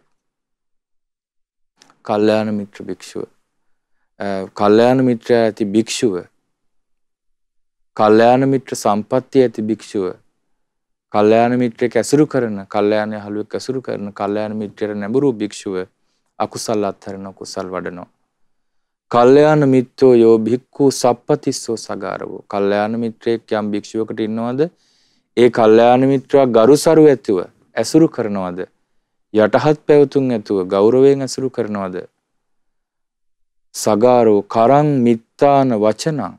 S1: කල්යාණ මිත්‍ර භික්ෂුව. කල්යාණ මිත්‍ර ඇති භික්ෂුව. කල්යාණ මිත්‍ර සම්පත්තිය ඇති භික්ෂුව. කල්යාණ මිත්‍රයෙක් ඇසුරු කරන, කල්යාණ යහළුවෙක් ඇසුරු කරන, කල්යාණ මිත්‍රයට නැඹුරු භික්ෂුව අකුසල් අත්හරින කුසල් වඩනවා. කල්යාණ මිත්‍රෝ යෝ භික්ඛු සප්පතිස්සෝ සගාරවෝ. කල්යාණ මිත්‍රයෙක් යම් භික්ෂුවකට ඉන්නවද? ඒ කල්යාණ මිත්‍රා ගරුසරු ඇතුව ඇසුරු කරනවද? යටහත් පැවතුම් ඇතුව ගෞරවයෙන් ඇසුරු කරනවද? සගාරෝ කරං මිත්තාන වචනං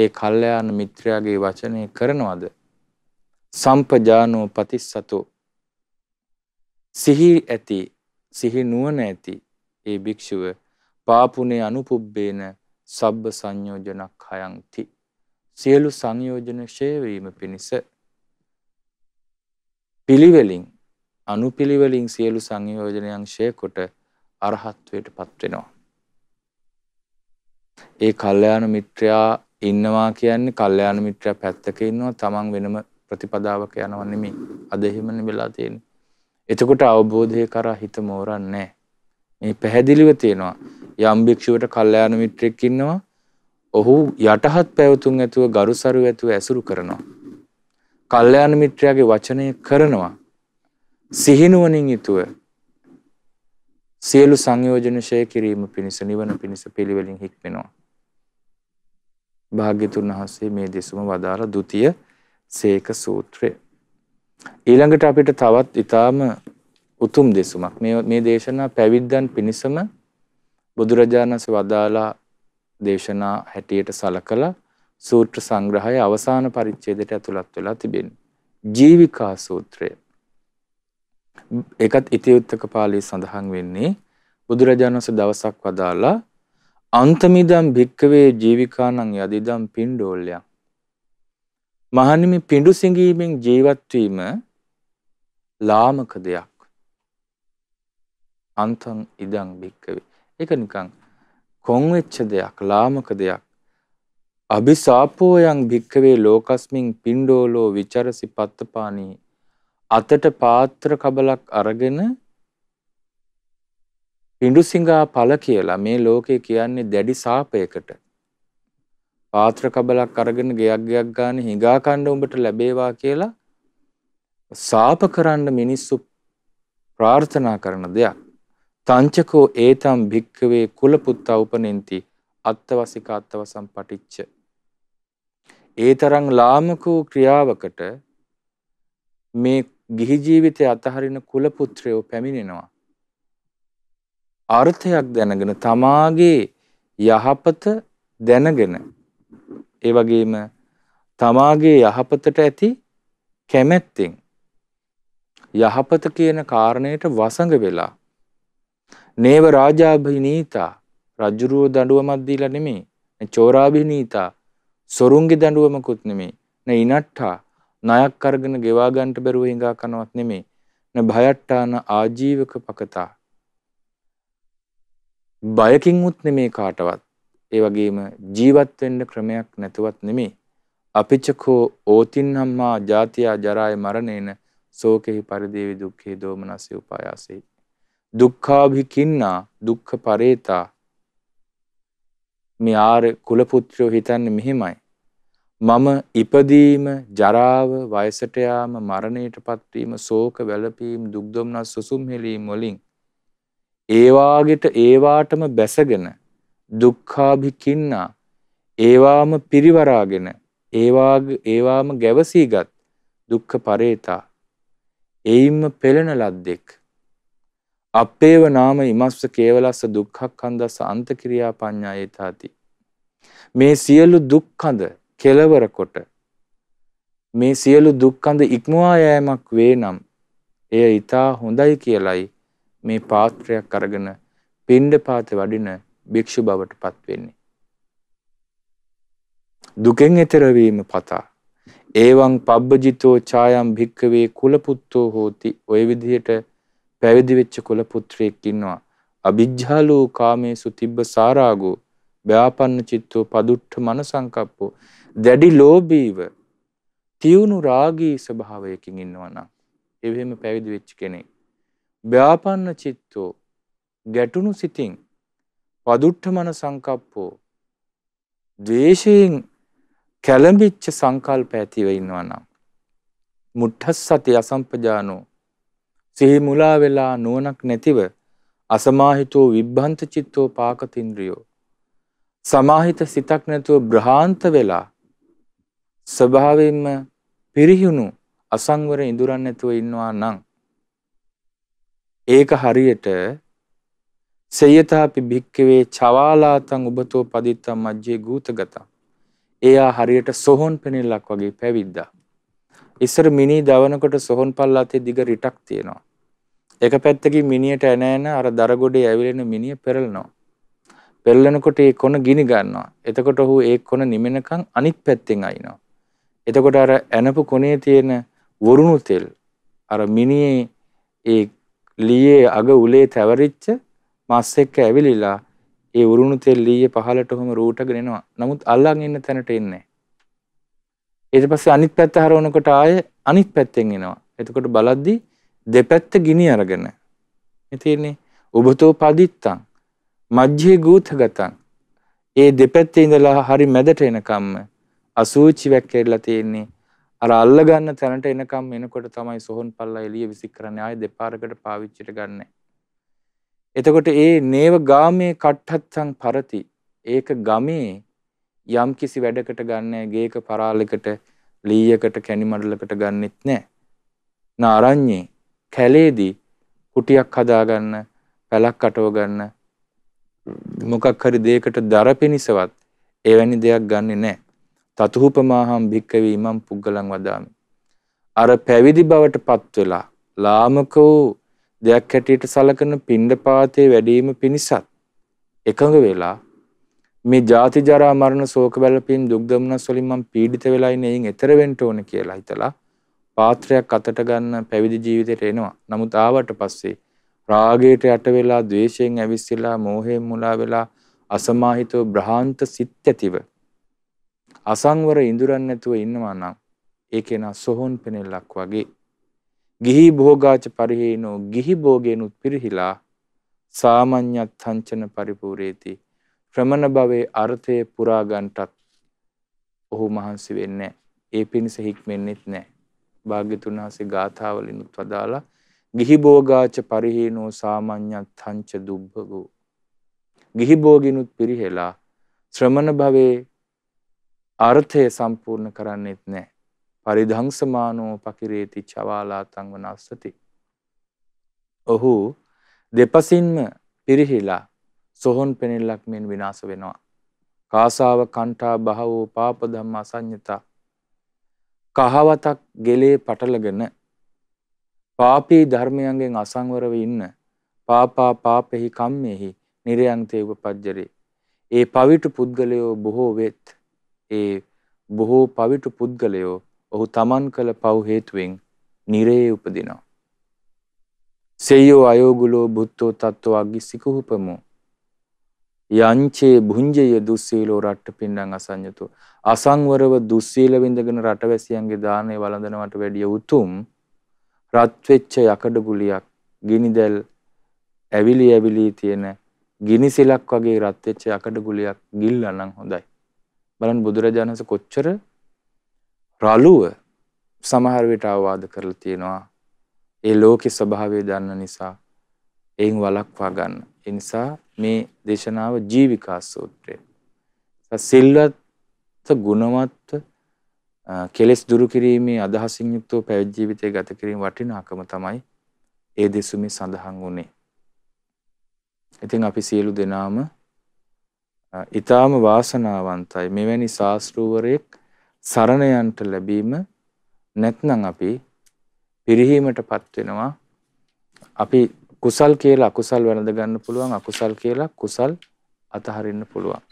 S1: ඒ කල්යාණ මිත්‍රයාගේ වචනේ කරනවද? සම්පජානෝ පතිස්සතෝ සිහි ඇති සිහි නුවණ ඇති ඒ භික්ෂුව පාපුනේ අනුපුබ්බේන සබ්බ සංයෝජනක් හයන්ති. සියලු සංයෝජන ශේවීම පිණිස පිළිවෙලින් අනුපිළිවෙලින් සියලු සංයෝජනයන් ශයකොට අරහත්වයට පත්වෙනවා. ඒ කල්්‍යයාන මිත්‍රයා ඉන්නවා කියන්නේ කල්්‍යයාන මිත්‍රයා පැත්තක ඉන්නවා තමන් වෙනම ප්‍රතිපදාවක යනවන්නෙමි අදහෙමන වෙලා තියෙන. එතකොට අවබෝධය කරා හිත මෝරන්නේ. මේ පැහැදිලිව තියෙනවා යම් භික්ෂුවට කල්යාණ මිත්‍රෙක් ඉන්නවා ඔහු යටහත් පැවතුම් ඇතුව ගරුසරු ඇතුව ඇසුරු කරනවා කල්යාණ මිත්‍රයාගේ වචනය කරනවා සිහිනුවණින් යුතුව සියලු සංයෝජන ෂය කිරීම පිණිස නිවන පිණිස පිළිවෙලින් හික්මෙනවා භාග්‍යතුන් වහන්සේ මේ දෙසුම වදාළ ဒ උතිය සේක සූත්‍රය. ඊළඟට අපිට තවත් ඊටාම උතුම් දෙසුමක්. මේ මේ දේශනා පැවිද්දන් පිණිසම බුදුරජාණන් වදාලා දේශනා හැටියට සලකලා සූත්‍ර සංග්‍රහයේ අවසාන පරිච්ඡේදයට ඇතුළත් වෙලා තිබෙනවා. ජීවිකා සූත්‍රය. ඒකත් ඉතිඋත්තක පාළියේ සඳහන් වෙන්නේ බුදුරජාණන් වහන්සේ දවසක් වදාලා අන්තමිදම් භික්කවේ ජීවිකානම් යදිදම් පින්ඩෝල්ලයක්. මහණෙනි පිඬු සිඟීමෙන් ජීවත් වීම ලාමක දෙයක්. අන්තං ඉදං භික්කවේ. ඒක නිකං කොන්වෙච්ච දෙයක් ලාමක දෙයක්. අභිසාපෝයන් භික්කවේ ලෝකස්මින් පින්ඩෝලෝ විචරසි පත්තපානී අතට පාත්‍ර කබලක් අරගෙන පිඩුසිංහා පල කියලා මේ ලෝකේ කියන්නේ දැඩි සාපයකට. පාත්‍ර කබලක් අරගෙන ගයක් ගයක් ගාන හිඟා කණ්ඩ උඹට ලැබේවා කියලා සාප කරන්න මිනිස්සු ප්‍රාර්ථනා කරන දෙයක්. තංචකෝ ඒතම් භික්කවේ කුලපුත්තා උපනෙන්ති අත්තවසික අත්තවසම් පටිච්ච. ඒ තරම් ලාමකූ ක්‍රියාවකට මේ ගිහි ජීවිතය අතහරින කුලපුත්‍රයෝ පැමිණෙනවා. අර්ථයක් දැනගෙන තමාගේ යහපත දැනගෙන ඒ වගේම තමාගේ යහපතට ඇති කැමැත්තෙන් යහපත කියන කාරණයට වසඟ වෙලා නේව රාජාභිනීතා රජ්ජුරුව දඬුවමක් දීලා නෙමෙයි. චෝරාභිනීතා සොරුන්ගේ දඬුවමකුත් නෙමෙයි. න ඉනට්ඨා ණයක් අරගෙන ගෙවා ගන්නට බැරුව හිඟා කනවත් නෙමෙයි. න භයට්ටාන ආජීවක පකතා. බයකින් උත් නෙමේ කාටවත්. ඒ වගේම ජීවත් වෙන්න ක්‍රමයක් නැතුවත් නෙමේ. අපිච්චකෝ ඕතින්හම්මා ජාතියා ජරාය මරණේන සෝකෙහි පරිදේවි දුක්ඛේ දෝමනසේ උපායාසෙයි. දුක්ඛාභිකින්නා දුක්ඛ පරේතා මේ ආර කුලපුත්‍රයෝ හිතන්නේ මෙහෙමයි මම ඉපදීම ජරාව වයසට යාම මරණයටපත් වීම ශෝක වැළපීම් දුක් දුම්නස් සුසුම් හෙලීම් වලින් ඒ වාගෙට ඒ වාටම බැසගෙන දුක්ඛාභිකින්නා ඒවාම පිරිවරාගෙන ඒවා ඒවාම ගැවසීගත් දුක්ඛ පරේතා එයින්ම පෙළෙන ලද්දෙක් අපේව නාම ඉමස්ස කේවලස්ස දුක්ඛක්ඛන්දස්ස අන්තක්‍රියා පඤ්ඤායේතාති මේ සියලු දුක්ඛඳ කෙලවර කොට මේ සියලු දුක්ඛඳ ඉක්මවා යෑමක් වේ නම් එය ඊතා හොඳයි කියලයි මේ පාත්‍රයක් අරගෙන පින්ඩපාත වඩින භික්ෂු බවටපත් වෙන්නේ දුකෙන් ඈතර වීම පතා ඒවං පබ්බජිතෝ ඡායම් භික්කවේ කුලපුත්තෝ හෝති ඔය විදිහට පැවිදි වෙච්ච කුල පුත්‍රයෙක් ඉන්නවා. අවිජ්ජාලෝ කාමේසු තිබ්බ සාරාගෝ ව්‍යාපන්න චිත්තෝ පදුට්ඨ මනසංකප්පෝ දැඩි ලෝභීව තියුණු රාගී ස්වභාවයකින් ඉන්නවා නම් එවෙහෙම පැවිදි වෙච්ච කෙනෙක් ව්‍යාපන්න චිත්තෝ ගැටුණු සිතින් පදුට්ඨ මනසංකප්පෝ ද්වේෂයෙන් කැළඹිච්ච සංකල්ප ඇතිව ඉන්නවා නම් මුට්ඨස්සති අසම්පජානෝ සිහි මුලා වෙලා නුවණක් නැතිව අසමාහිතෝ විභ්‍රාන්ත චිත්තෝ පාකතින්ද්‍රියෝ සමාහිත සිතක් නැතුව බ්‍රහාන්ත වෙලා ස්වභාවයෙන්ම පිරිහුණු අසංවර ඉඳුරන් නැතුව ඉන්නවා නම් ඒක හරියට සේයතාපි භික්කවේ චවාලාතං උබතෝ පදිත්තම් මජ්ජේ ගූතගතා එයා හරියට සොහොන් පෙනෙල්ලක් වගේ පැවිද්දා ඉස්සර මිනී දවනකොට සොහොන් පල්ලාතේ දිග රිටක් තියෙනවා එක පැත්තකින් මිනියට ඇන ඇන අර දරගොඩේ ඇවිලෙන මිනිය පෙරලනවා. පෙරලනකොට ඒ කොන ගිනි ගන්නවා. එතකොට ඔහු ඒ කොන නිමෙනකන් අනිත් පැත්තෙන් අයිනවා. එතකොට අර ඇනපු කොනේ තියෙන වරුණු තෙල් අර මිනියේ ඒ ලීයේ අග උලේ තැවරිච්ච මස් එක්ක ඇවිලිලා ඒ උරුණු තෙල් ලීයේ පහලට ඔහම රූටගෙන එනවා. නමුත් අල්ලන් ඉන්න තැනට එන්නේ ඊට පස්සේ අනිත් පැත්ත හරවනකොට ආයේ අනිත් පැත්තෙන් එනවා. එතකොට බලද්දී දෙපැත්ත ගිනි අරගෙන. තියෙන්නේ ඔබතෝ පදිත්තං මජ්ජේ ගූතගතං ඒ දෙපැත්තේ ඉඳලා හරි මැදට එනකම්ම අසූචි වැක්කෙරලා තියෙන්නේ අර අල්ල ගන්න තැනට එනකම් එනකොට තමයි සොහොන් පල්ලා එළිය විසික් කරන්නේ ආයේ දෙපාරකට පාවිච්චිට ගන්න. එතකොට ඒ නේව ගාමේ කට්ටත්තං පරති ඒක ගමේ යම් කිසි වැඩකට ගන්න ගේක පරාලෙකට ලීයකට කැණි මඩලකට ගන්නෙත් නෑ. නාරඤ්ඤේ කැලේදී කුටියක් හදාගන්න පැලක් අටව ගන්න මොකක් හරි දෙයකට දර පිණිසවත් එවැනි දෙයක් ගන්නෙ නැහැ. තතුහූපමාහම් භික්කවේ ඉමම් පුද්ගලන් වදාමි. අර පැවිදි බවට පත් වෙලා ලාමක වූ දෙයක් හැටියට සලකන පිණ්ඩපාතේ වැඩිම පිණිසත් එකඟ වෙලා මේ ජාති ජරා මරණ ශෝක බැලපින් දුක් දමනස් වලින් මම පීඩිත වෙලා ඉන්නේ එයින් එතර වෙන්න ඕන කියලා හිතලා පාත්‍රයක් අතට ගන්න පැවිදි ජීවිතයට එනවා. නමුත් ආවට පස්සේ රාගයට යට වෙලා, ద్వේෂයෙන් ඇවිස්සලා, මෝහයෙන් මුලා වෙලා අසමාහිතව බ්‍රහාන්ත සිත් ඇතිව අසංවර ඉඳුරන් නැතුව ඉන්නවා නම් ඒ කෙනා සොහොන් පෙනෙල්ලක් වගේ. ගිහි භෝගාච පරිහේනෝ ගිහි භෝගේනුත් පිරිහිලා සාමාන්‍යත් තංචන පරිපූර්ණේති. ශ්‍රමණ භවයේ අර්ථය පුරා ගන්නටත් ඔහු මහන්සි වෙන්නේ නැහැ. ඒ පිණිස හික්මෙන්නෙත් නැහැ. භාග්‍යතුන් වහන්සේ ගාථාවලිනුත් වදාලා ගිහි භෝගාච පරිහීනෝ සාමාන්‍යත්තංච දුබ්බගෝ ගිහි භෝගිනුත් පිරිහෙලා ශ්‍රමණ භවයේ අර්ථය සම්පූර්ණ කරන්නෙත් නැහැ පරිධංසමානෝ පකිරේති චවාලාතං වනස්සති ඔහු දෙපසින්ම පිරිහිලා සොහොන් පෙනෙල්ලක් මෙන් විනාශ වෙනවා. කාසාව කණ්ඨා බහවෝ පාප ධම්මා සංයතා කහවතක් ගෙලේ පටලගෙන පාපී ධර්මයන්ගෙන් අසංවරව ඉන්න පාපා පාපෙහි කම්මෙහි නිරයන්තේ උපපජ්ජරේ ඒ පවිටු පුද්ගලයෝ බොහෝ වෙත් ඒ බොහෝ පවිටු පුද්ගලයෝ ඔහු තමන් කළ පව් හේතුවෙන් නිරේ උපදිනවා සෙයෝ අයෝගුලෝ බුද්ධෝ තත්ත්ව අග්ගි සිකුහුපමෝ යංචේ භුංජය දුස්සීලෝ රට්ට පින්ඩං අසංයතු. අසංවරව දුස්සීල විඳගෙන රටවැසියන්ගේ දානය වළඳනවට වැඩිය උතුම් රත්වෙච්ච යකඩ ගුලියක් ගිනිදැල් ඇවිලි ඇවිලී තියෙන ගිනිසිලක් වගේ රත්වෙච්ච යකඩ ගුලියක් ගිල්ලනම් හොඳයි. බලන් බුදුරජාණන්ස කොච්චර රළුව සමහර විට අවවාද කරලා තියෙනවා. ඒ ලෝකේ ස්වභාවය දන්න නිසා එයින් වළක්වා ගන්න. ඒ නිසා මේ දේශනාව ජීවිකා සූත්‍රය. සිල්වත් ගුණවත් කෙලෙස් දුරු කිරීමේ අදහසින් යුක්තව පැවිදි ජීවිතය ගත කිරීම වටිනාකම තමයි ඒ දෙසුමේ සඳහන් වුණේ. ඉතින් අපි සියලු දෙනාම ඊටාම වාසනාවන්තයි මෙවැනි ශාස්ත්‍රූවරයෙක් සරණ යන්ට ලැබීම නැත්නම් අපි පිරිහීමටපත් වෙනවා අපි කුසල් කියලා අකුසල් වැළඳ ගන්න පුළුවන් අකුසල් කියලා කුසල් අතහරින්න පුළුවන්.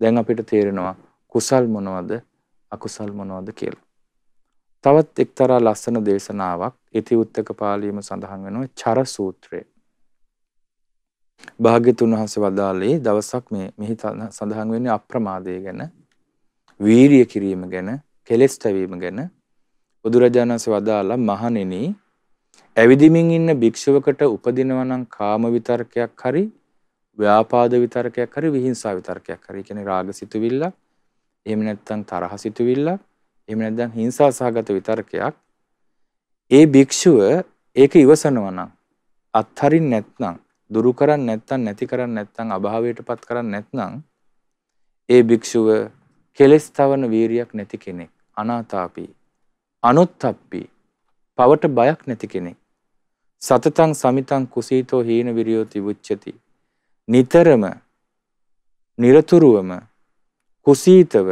S1: දැන් අපිට තේරෙනවා කුසල් මොනවද අකුසල් මොනවද කියලා. තවත් එක්තරා ලස්සන දේශනාවක් ඉති උත්තක පාලියම සඳහන් වෙනවා චර සූත්‍රය. භාග්‍යතුන් වහන්සේ වදාළේ දවසක් මේ මෙහි සඳහන් වෙන්නේ අප්‍රමාදය ගැන, වීරිය කිරීම ගැන, කෙලෙස් ගැන බුදුරජාණන්සේ වදාලා මහණෙනි ඇවිදිමින් ඉන්න භික්ෂුවකට උපදිනවා නම් කාම විතරකයක් හරි ව්‍යාපාද විතරකයක් හරි විහිංසා විතරකයක් හරි කියන්නේ රාග සිතුවිල්ල එහෙම නැත්නම් තරහ සිතුවිල්ල එහෙම නැත්නම් හිංසා සහගත විතරකයක් ඒ භික්ෂුව ඒක ඉවසනවා නම් අත්හරින් නැත්නම් දුරු කරන්නේ නැත්නම් නැති කරන්නේ නැත්නම් අභාවයටපත් කරන්නේ නැත්නම් ඒ භික්ෂුව කෙලස් තවන වීරියක් නැති කෙනෙක් අනාතාපී අනුත්තප්පී පවට බයක් නැති කෙනෙක් සතතං සමිතං කුසීතෝ හීන විරියෝ තිබුච්චති. නිතරම নিরතුරුවම කුසීතව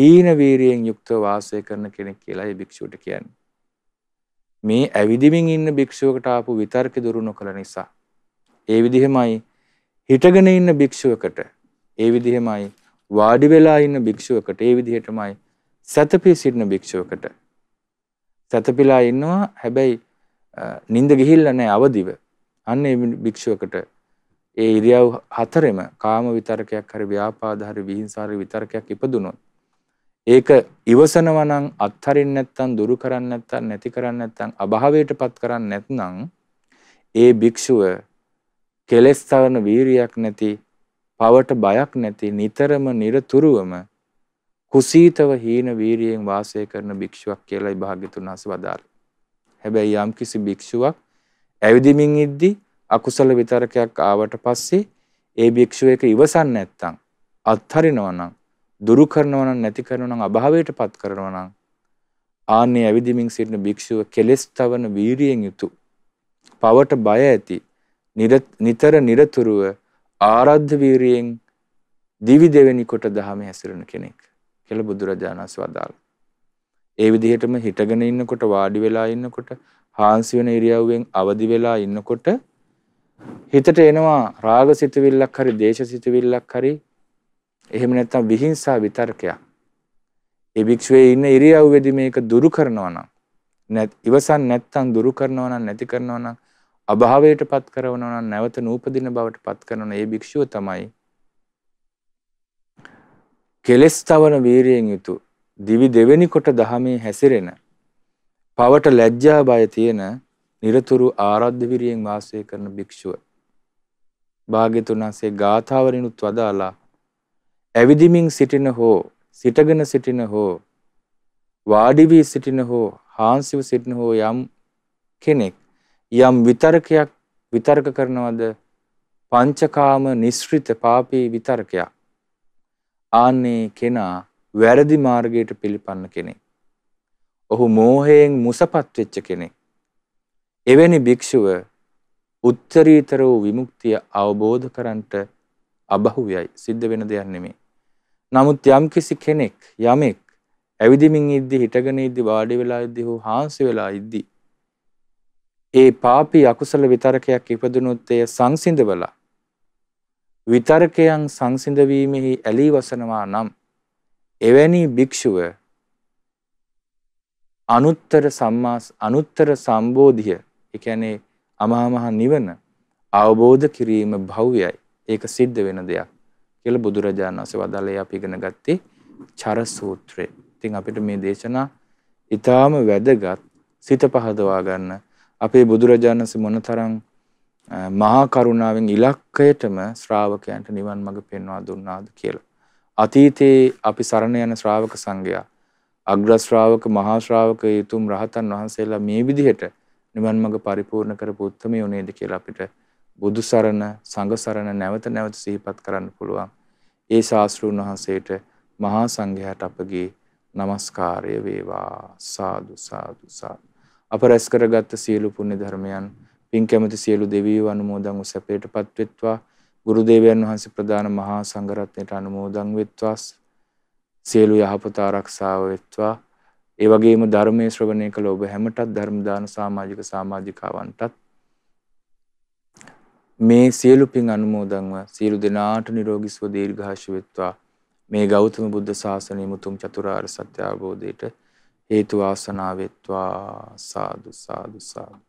S1: හීන වීරියෙන් යුක්තව වාසය කරන කෙනෙක් කියලා මේ භික්ෂුවට කියන්නේ. මේ ඇවිදිමින් ඉන්න භික්ෂුවකට ආපු විතර්ක දුරු නොකළ නිසා ඒ විදිහමයි හිටගෙන ඉන්න භික්ෂුවකට ඒ විදිහමයි වාඩි වෙලා ඉන්න භික්ෂුවකට ඒ විදිහටමයි සතපී සිටින භික්ෂුවකට සතපිලා ඉන්නවා හැබැයි නින්ද ගිහිල්ලා නැහැ අවදිව. අන්න ඒ භික්ෂුවකට ඒ ඉරියව් හතරෙම කාම විතරකයක් හරි ව්‍යාපාද හරි විහිංසාරි විතරකයක් ඉපදුනොත් ඒක ඉවසනවා නම් අත්හරින්න නැත්නම් දුරු කරන්න නැත්නම් නැති කරන්න නැත්නම් අභාවයටපත් කරන්න නැත්නම් ඒ භික්ෂුව කෙලස් තවන වීරියක් නැති පවට බයක් නැති නිතරම নিরතුරුවම කුසීතව හීන වීරියෙන් වාසය කරන භික්ෂුවක් කියලායි භාග්‍යතුන් වහන්සේ වදාළේ හැබැයි යම්කිසි භික්ෂුවක් ඇවිදිමින් ඉද්දී අකුසල විතරකයක් ආවට පස්සේ ඒ භික්ෂුව එක ඉවසන්නේ නැත්නම් අත්හරිනවා නම් දුරු කරනවා නම් නැති කරනවා නම් අභාවයටපත් කරනවා නම් ආන්නේ ඇවිදිමින් සිටින භික්ෂුව කෙලෙස් තවන වීරියෙන් යුතු පවට බය ඇති නිතර নিরතුරුව ආරද්ධ වීරියෙන් දිවි දෙවෙනි කොට දහම හැසිරෙන කෙනෙක් කියලා බුදුරජාණන් වහන්සේ වදාළා ඒ විදිහටම හිටගෙන ඉන්නකොට වාඩි වෙලා ඉන්නකොට හාන්සි වෙන ඉරියව්වෙන් අවදි වෙලා ඉන්නකොට හිතට එනවා රාගසිතවිල්ලක් හරි දේශසිතවිල්ලක් හරි එහෙම නැත්නම් විහිංසා විතර්කයක්. ඒ භික්ෂුවේ ඉන්න ඉරියව්වේදී මේක දුරු කරනවා නම් නැත් ඉවසන් නැත්නම් දුරු කරනවා නම් නැති කරනවා නම් අභාවයටපත් කරනවා නම් නැවත නූපදින බවටපත් කරන ඒ භික්ෂුව තමයි කෙලස්තවන වීරියෙන් යුතු දිවි දෙවෙනි කොට දහමේ හැසිරෙන පවට ලැජ්ජා බය තියෙන নিরතුරු ආරද්ධ විරියෙන් වාසය කරන භික්ෂුව භාග්‍යතුන් වහන්සේ ගාථාවලිනුත් වදාලා ඇවිදිමින් සිටින හෝ සිටගෙන සිටින හෝ වාඩි වී සිටින හෝ හාන්සිව සිටින හෝ යම් කෙනෙක් යම් විතර්කයක් විතර්ක කරනවද පංචකාම නිස්ෘත පාපී විතර්කයක් ආන්නේ කෙනා වැරදි මාර්ගයට පිළිපන්න කෙනෙක්. ඔහු මෝහයෙන් මුසපත් වෙච්ච කෙනෙක්. එවැනි භික්ෂුව උත්තරීතර වූ විමුක්තිය අවබෝධ කරන්ට අබහුවයයි සිද්ධ වෙන දෙයක් නෙමෙයි. නමුත් යම්කිසි කෙනෙක් යමෙක් ඇවිදිමින් ඉද්දි හිටගෙන ඉද්දි වාඩි වෙලා ඉද්දි හෝ හාන්සි වෙලා ඉද්දි ඒ පාපී අකුසල විතරකයක් ඉපදුනොත් එය සංසිඳවලා විතරකයන් සංසිඳවීමෙහි ඇලී වසනවා නම් එවැනි භික්ෂුව අනුත්තර සම්මා අනුත්තර සම්බෝධිය ඒ කියන්නේ අමහා මහ නිවන අවබෝධ කිරීම භව්‍යයි. ඒක සිද්ධ වෙන දෙයක් කියලා බුදුරජාණන් වහන්සේ වදාළේ අපි ඉගෙන ගත්තේ චර සූත්‍රය. ඉතින් අපිට මේ දේශනා ඊටාම වැදගත් සිත පහදවා ගන්න අපේ බුදුරජාණන් වහන්සේ මොනතරම් මහා කරුණාවෙන් ඉලක්කයටම ශ්‍රාවකයන්ට නිවන් මඟ පෙන්වා දුන්නාද කියලා. අතීතයේ අපි සරණ යන ශ්‍රාවක සංඝයා අග්‍ර ශ්‍රාවක මහා ශ්‍රාවක යතුම් රහතන් වහන්සේලා මේ විදිහට නිවන් මඟ පරිපූර්ණ කරපු උත්මයෝ නේද කියලා අපිට බුදු සරණ සංඝ සරණ නැවත නැවත සිහිපත් කරන්න පුළුවන්. ඒ ශාස්ත්‍රුන් වහන්සේට මහා සංඝයාට අපගේ নমස්කාරය වේවා සාදු සාදු සාදු. අප රැස් කරගත් සියලු පුණ්‍ය ධර්මයන් පින් කැමති සියලු දෙවියෝ අනුමෝදන් වූ සැපයටපත් වෙත්වා. ගුරු දේවයන් වහන්සේ ප්‍රදාන මහා සංඝරත්නයට අනුමෝදන් වෙත්වා සියලු යහපත ආරක්ෂාව වෙත්වා ඒ වගේම ධර්මයේ ශ්‍රවණය කළ ඔබ හැමටත් ධර්ම දාන සමාජික සමාජිකාවන්ටත් මේ සියලු පින් අනුමෝදන්ව සියලු දෙනාට නිරෝගී සුව දීර්ඝාෂ වෙත්වා මේ ගෞතම බුද්ධ ශාසනය මුතුම් චතුරාර්ය සත්‍ය අවබෝධයට හේතු වාසනා වෙත්වා සාදු සාදු සාදු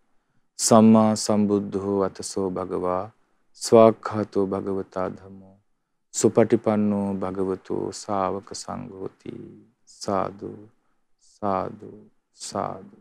S1: සම්මා සම්බුද්ධෝ අතසෝ භගවා ස්වාක්ඛාතෝ භගවතා ධම්මෝ සුපටිපන්නෝ භගවතෝ ශාවක සංඝෝති සාදු සාදු සාදු